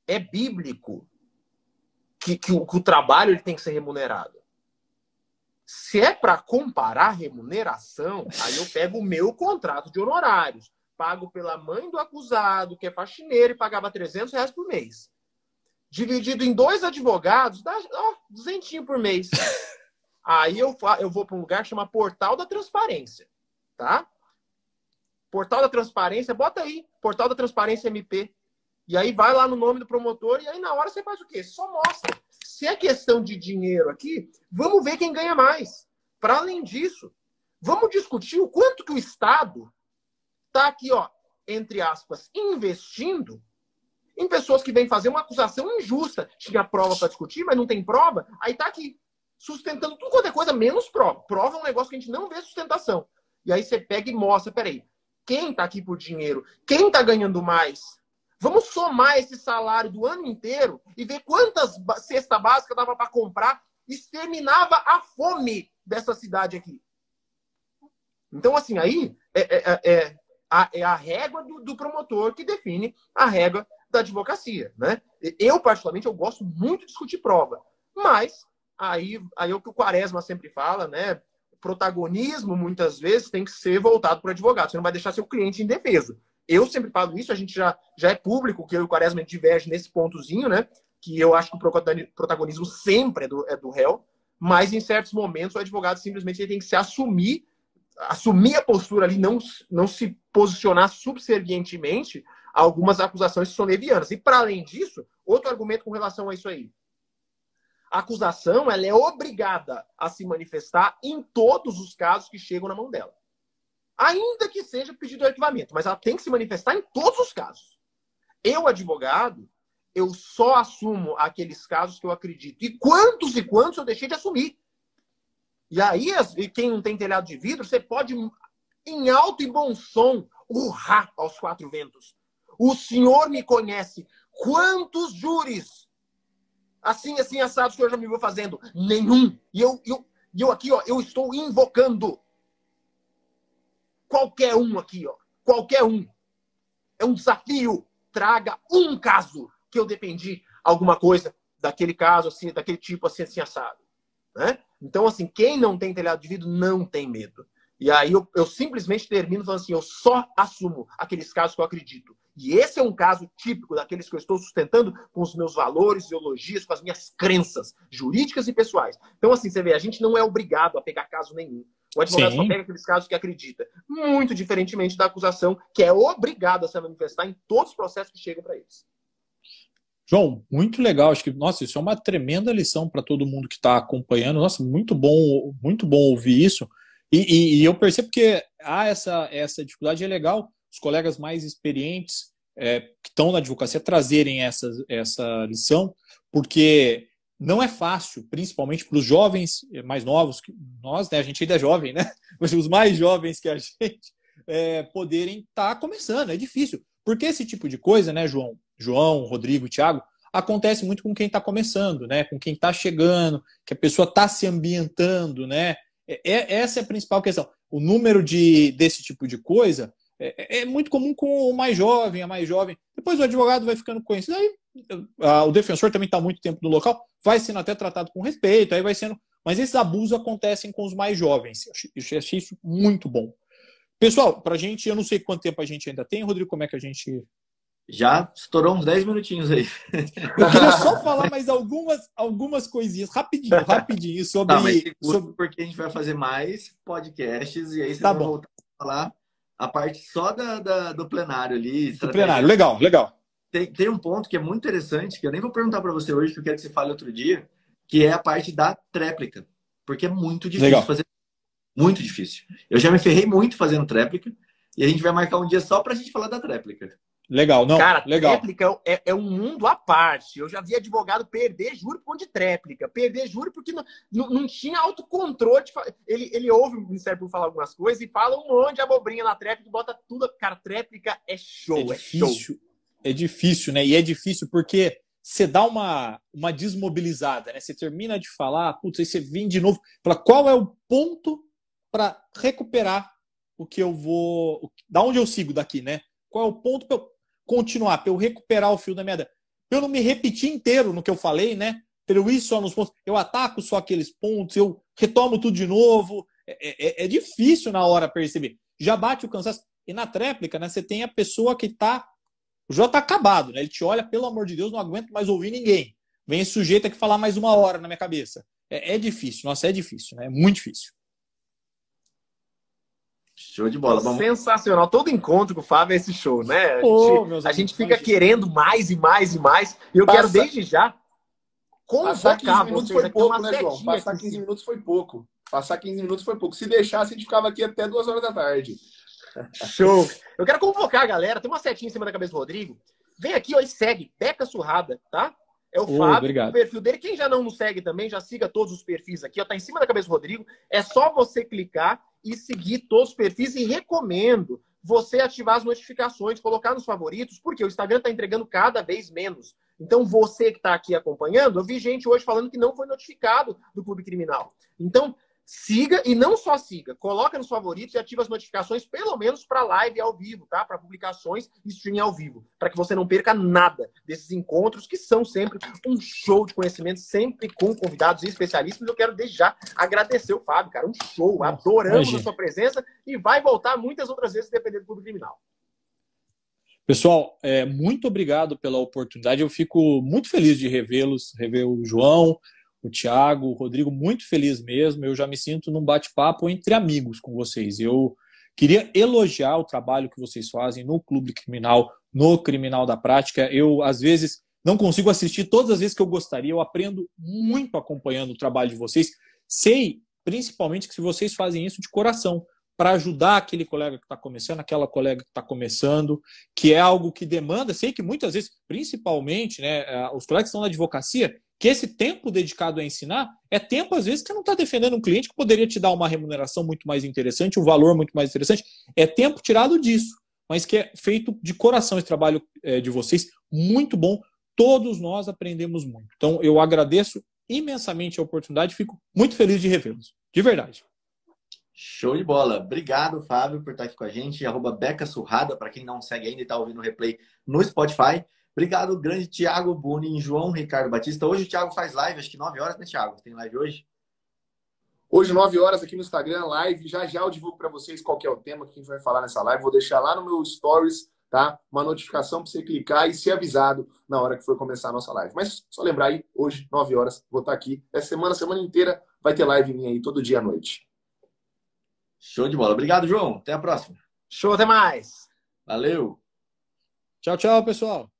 É bíblico que, que, o, que o trabalho ele tem que ser remunerado. Se é para comparar remuneração, aí eu pego o meu contrato de honorários, pago pela mãe do acusado, que é faxineiro, e pagava 300 reais por mês. Dividido em dois advogados, dá ó, 200 por mês. Aí eu, eu vou para um lugar que chama Portal da Transparência, tá? Portal da Transparência, bota aí, Portal da Transparência MP. E aí vai lá no nome do promotor e aí na hora você faz o quê? Só mostra se é questão de dinheiro aqui, vamos ver quem ganha mais. Para além disso, vamos discutir o quanto que o Estado está aqui, ó, entre aspas, investindo em pessoas que vêm fazer uma acusação injusta. Tinha prova para discutir, mas não tem prova, aí está aqui, sustentando tudo quanto é coisa, menos prova. Prova é um negócio que a gente não vê sustentação. E aí você pega e mostra, peraí, quem está aqui por dinheiro, quem está ganhando mais, Vamos somar esse salário do ano inteiro e ver quantas cesta básica dava para comprar. Exterminava a fome dessa cidade aqui. Então, assim, aí é, é, é, é, a, é a régua do, do, promotor que define a régua da advocacia. Né? Eu, particularmente, eu gosto muito de discutir prova. Mas aí, aí é o que o Quaresma sempre fala, né? Protagonismo, muitas vezes, tem que ser voltado para o advogado. Você não vai deixar seu cliente em defesa eu sempre falo isso, a gente já, já é público que eu e o Quaresma divergem nesse pontozinho, né? Que eu acho que o protagonismo sempre é do, é do réu, mas em certos momentos o advogado simplesmente tem que se assumir, assumir a postura ali, não, não se posicionar subservientemente a algumas acusações levianas. E para além disso, outro argumento com relação a isso aí. A acusação ela é obrigada a se manifestar em todos os casos que chegam na mão dela ainda que seja pedido de arquivamento, mas ela tem que se manifestar em todos os casos. Eu, advogado, eu só assumo aqueles casos que eu acredito. E quantos e quantos eu deixei de assumir? E aí, quem não tem telhado de vidro, você pode, em alto e bom som, urrar aos quatro ventos. O senhor me conhece. Quantos júris? Assim, assim, assado, o senhor já me viu fazendo? Nenhum. E eu, eu, eu aqui, ó, eu estou invocando Qualquer um aqui, ó. Qualquer um. É um desafio. Traga um caso que eu defendi alguma coisa daquele caso, assim, daquele tipo, assim, assim, assado. Né? Então, assim, quem não tem telhado de vidro não tem medo. E aí eu, eu simplesmente termino falando assim, eu só assumo aqueles casos que eu acredito. E esse é um caso típico daqueles que eu estou sustentando com os meus valores, ideologias, com as minhas crenças jurídicas e pessoais. Então, assim, você vê, a gente não é obrigado a pegar caso nenhum. O advogado Sim. só pega aqueles casos que acredita. Muito diferentemente da acusação, que é obrigada a se manifestar em todos os processos que chegam para eles. João, muito legal. Acho que, nossa, isso é uma tremenda lição para todo mundo que está acompanhando. Nossa, muito bom, muito bom ouvir isso. E, e, e, eu percebo que há essa, essa dificuldade, é legal os colegas mais experientes é, que estão na advocacia trazerem essa, essa lição, porque não é fácil, principalmente para os jovens mais novos, que nós, né, a gente ainda é jovem, né? Mas os mais jovens que a gente, é, poderem estar tá começando. É difícil. Porque esse tipo de coisa, né, João, João, Rodrigo, Thiago, acontece muito com quem está começando, né? Com quem está chegando, que a pessoa está se ambientando, né? É, é, essa é a principal questão. O número de, desse tipo de coisa é, é, é muito comum com o mais jovem, a mais jovem. Depois o advogado vai ficando conhecido, aí ah, o defensor também está muito tempo no local, vai sendo até tratado com respeito, aí vai sendo. Mas esses abusos acontecem com os mais jovens. Eu achei isso muito bom. Pessoal, para a gente, eu não sei quanto tempo a gente ainda tem, Rodrigo, como é que a gente. Já estourou uns 10 minutinhos aí. Eu queria só falar mais algumas, algumas coisinhas, rapidinho, rapidinho, sobre. Tá, mas sobre... Porque a gente vai fazer mais podcasts e aí você tá vai bom. voltar a falar a parte só da, da do plenário ali. Do plenário, legal, legal tem, tem um ponto que é muito interessante, que eu nem vou perguntar para você hoje, que eu quero que você fale outro dia, que é a parte da tréplica. Porque é muito difícil Legal. fazer. Muito difícil. Eu já me ferrei muito fazendo tréplica. E a gente vai marcar um dia só para a gente falar da tréplica. Legal, não. Cara, legal. tréplica é, é, é, um mundo à parte. Eu já vi advogado perder juro por conta de tréplica. Perder juro porque não, não, não tinha autocontrole. De... Ele, ele ouve o Ministério Público falar algumas coisas e fala um monte de abobrinha na tréplica e bota tudo. Cara, tréplica é show, é, é show é difícil, né? E é difícil porque você dá uma, uma desmobilizada, né? Você termina de falar, putz, aí você vem de novo. Fala, qual é o ponto para recuperar o que eu vou. Da onde eu sigo daqui, né? Qual é o ponto para eu continuar, para eu recuperar o fio da merda? eu não me repetir inteiro no que eu falei, né? Pelo isso, ir só nos pontos. Eu ataco só aqueles pontos, eu retomo tudo de novo. É, é, é, é difícil na hora perceber. Já bate o cansaço. E na tréplica, né? Você tem a pessoa que está o Jota tá acabado, né? Ele te olha, pelo amor de Deus, não aguento mais ouvir ninguém. Vem esse sujeito aqui falar mais uma hora na minha cabeça. É, é difícil, nossa, é difícil, né? É muito difícil. Show de bola. Vamos... Sensacional. Todo encontro com o Fábio é esse show, né? A, gente, a gente, fica querendo mais e mais e mais. E eu Passa... quero desde já Passar 15 minutos Foi pouco, né, João? Passar 15 minutos foi pouco. Passar 15 minutos foi pouco. Se deixasse, a gente ficava aqui até duas horas da tarde. Show! Eu quero convocar a galera, tem uma setinha em cima da cabeça do Rodrigo. Vem aqui ó, e segue, Beca Surrada, tá? É o oh, Fábio, obrigado. o perfil dele. Quem já não nos segue também, já siga todos os perfis aqui, ó. Tá em cima da cabeça do Rodrigo. É só você clicar e seguir todos os perfis e recomendo você ativar as notificações, colocar nos favoritos, porque o Instagram está entregando cada vez menos. Então, você que está aqui acompanhando, eu vi gente hoje falando que não foi notificado do Clube Criminal. Então, siga e não só siga, coloca nos favoritos e ativa as notificações, pelo menos para live ao vivo, tá? Para publicações e streaming ao vivo, para que você não perca nada desses encontros que são sempre um show de conhecimento, sempre com convidados e especialistas. Eu quero já agradecer o Fábio, cara, um show, adoramos a sua presença e vai voltar muitas outras vezes dependendo do clube criminal. Pessoal, é, muito obrigado pela oportunidade. Eu fico muito feliz de revê-los, rever o João, o Thiago, o Rodrigo, muito feliz mesmo. Eu já me sinto num bate-papo entre amigos com vocês. Eu queria elogiar o trabalho que vocês fazem no Clube Criminal, no Criminal da Prática. Eu, às vezes, não consigo assistir todas as vezes que eu gostaria. Eu aprendo muito acompanhando o trabalho de vocês. Sei, principalmente, que se vocês fazem isso de coração, para ajudar aquele colega que está começando, aquela colega que está começando, que é algo que demanda. Sei que muitas vezes, principalmente, né, eh, os colegas que estão na advocacia, que esse tempo dedicado a ensinar é tempo, às vezes, que não está defendendo um cliente que poderia te dar uma remuneração muito mais interessante, um valor muito mais interessante. É tempo tirado disso, mas que é feito de coração esse trabalho é, de vocês, muito bom. Todos nós aprendemos muito. Então, eu agradeço imensamente a oportunidade, fico muito feliz de revê-los, de verdade. Show de bola. Obrigado, Fábio, por estar aqui com a gente. Arroba Beca Surrada, para quem não segue ainda e está ouvindo o replay no Spotify. Obrigado, grande Tiago Bonin, João Ricardo Batista. Hoje o Tiago faz live, acho que 9 horas, né, Tiago? Tem live hoje? Hoje, 9 horas, aqui no Instagram, live. Já já eu divulgo para vocês qual é o tema que a gente vai falar nessa live. Vou deixar lá no meu Stories, tá? Uma notificação para você clicar e ser avisado na hora que for começar a nossa live. Mas só lembrar aí, hoje, 9 horas, vou estar tá aqui. Essa é semana, semana inteira, vai ter live minha aí, todo dia à noite. Show de bola. Obrigado, João. Até a próxima. Show, até mais. Valeu. Tchau, tchau, pessoal.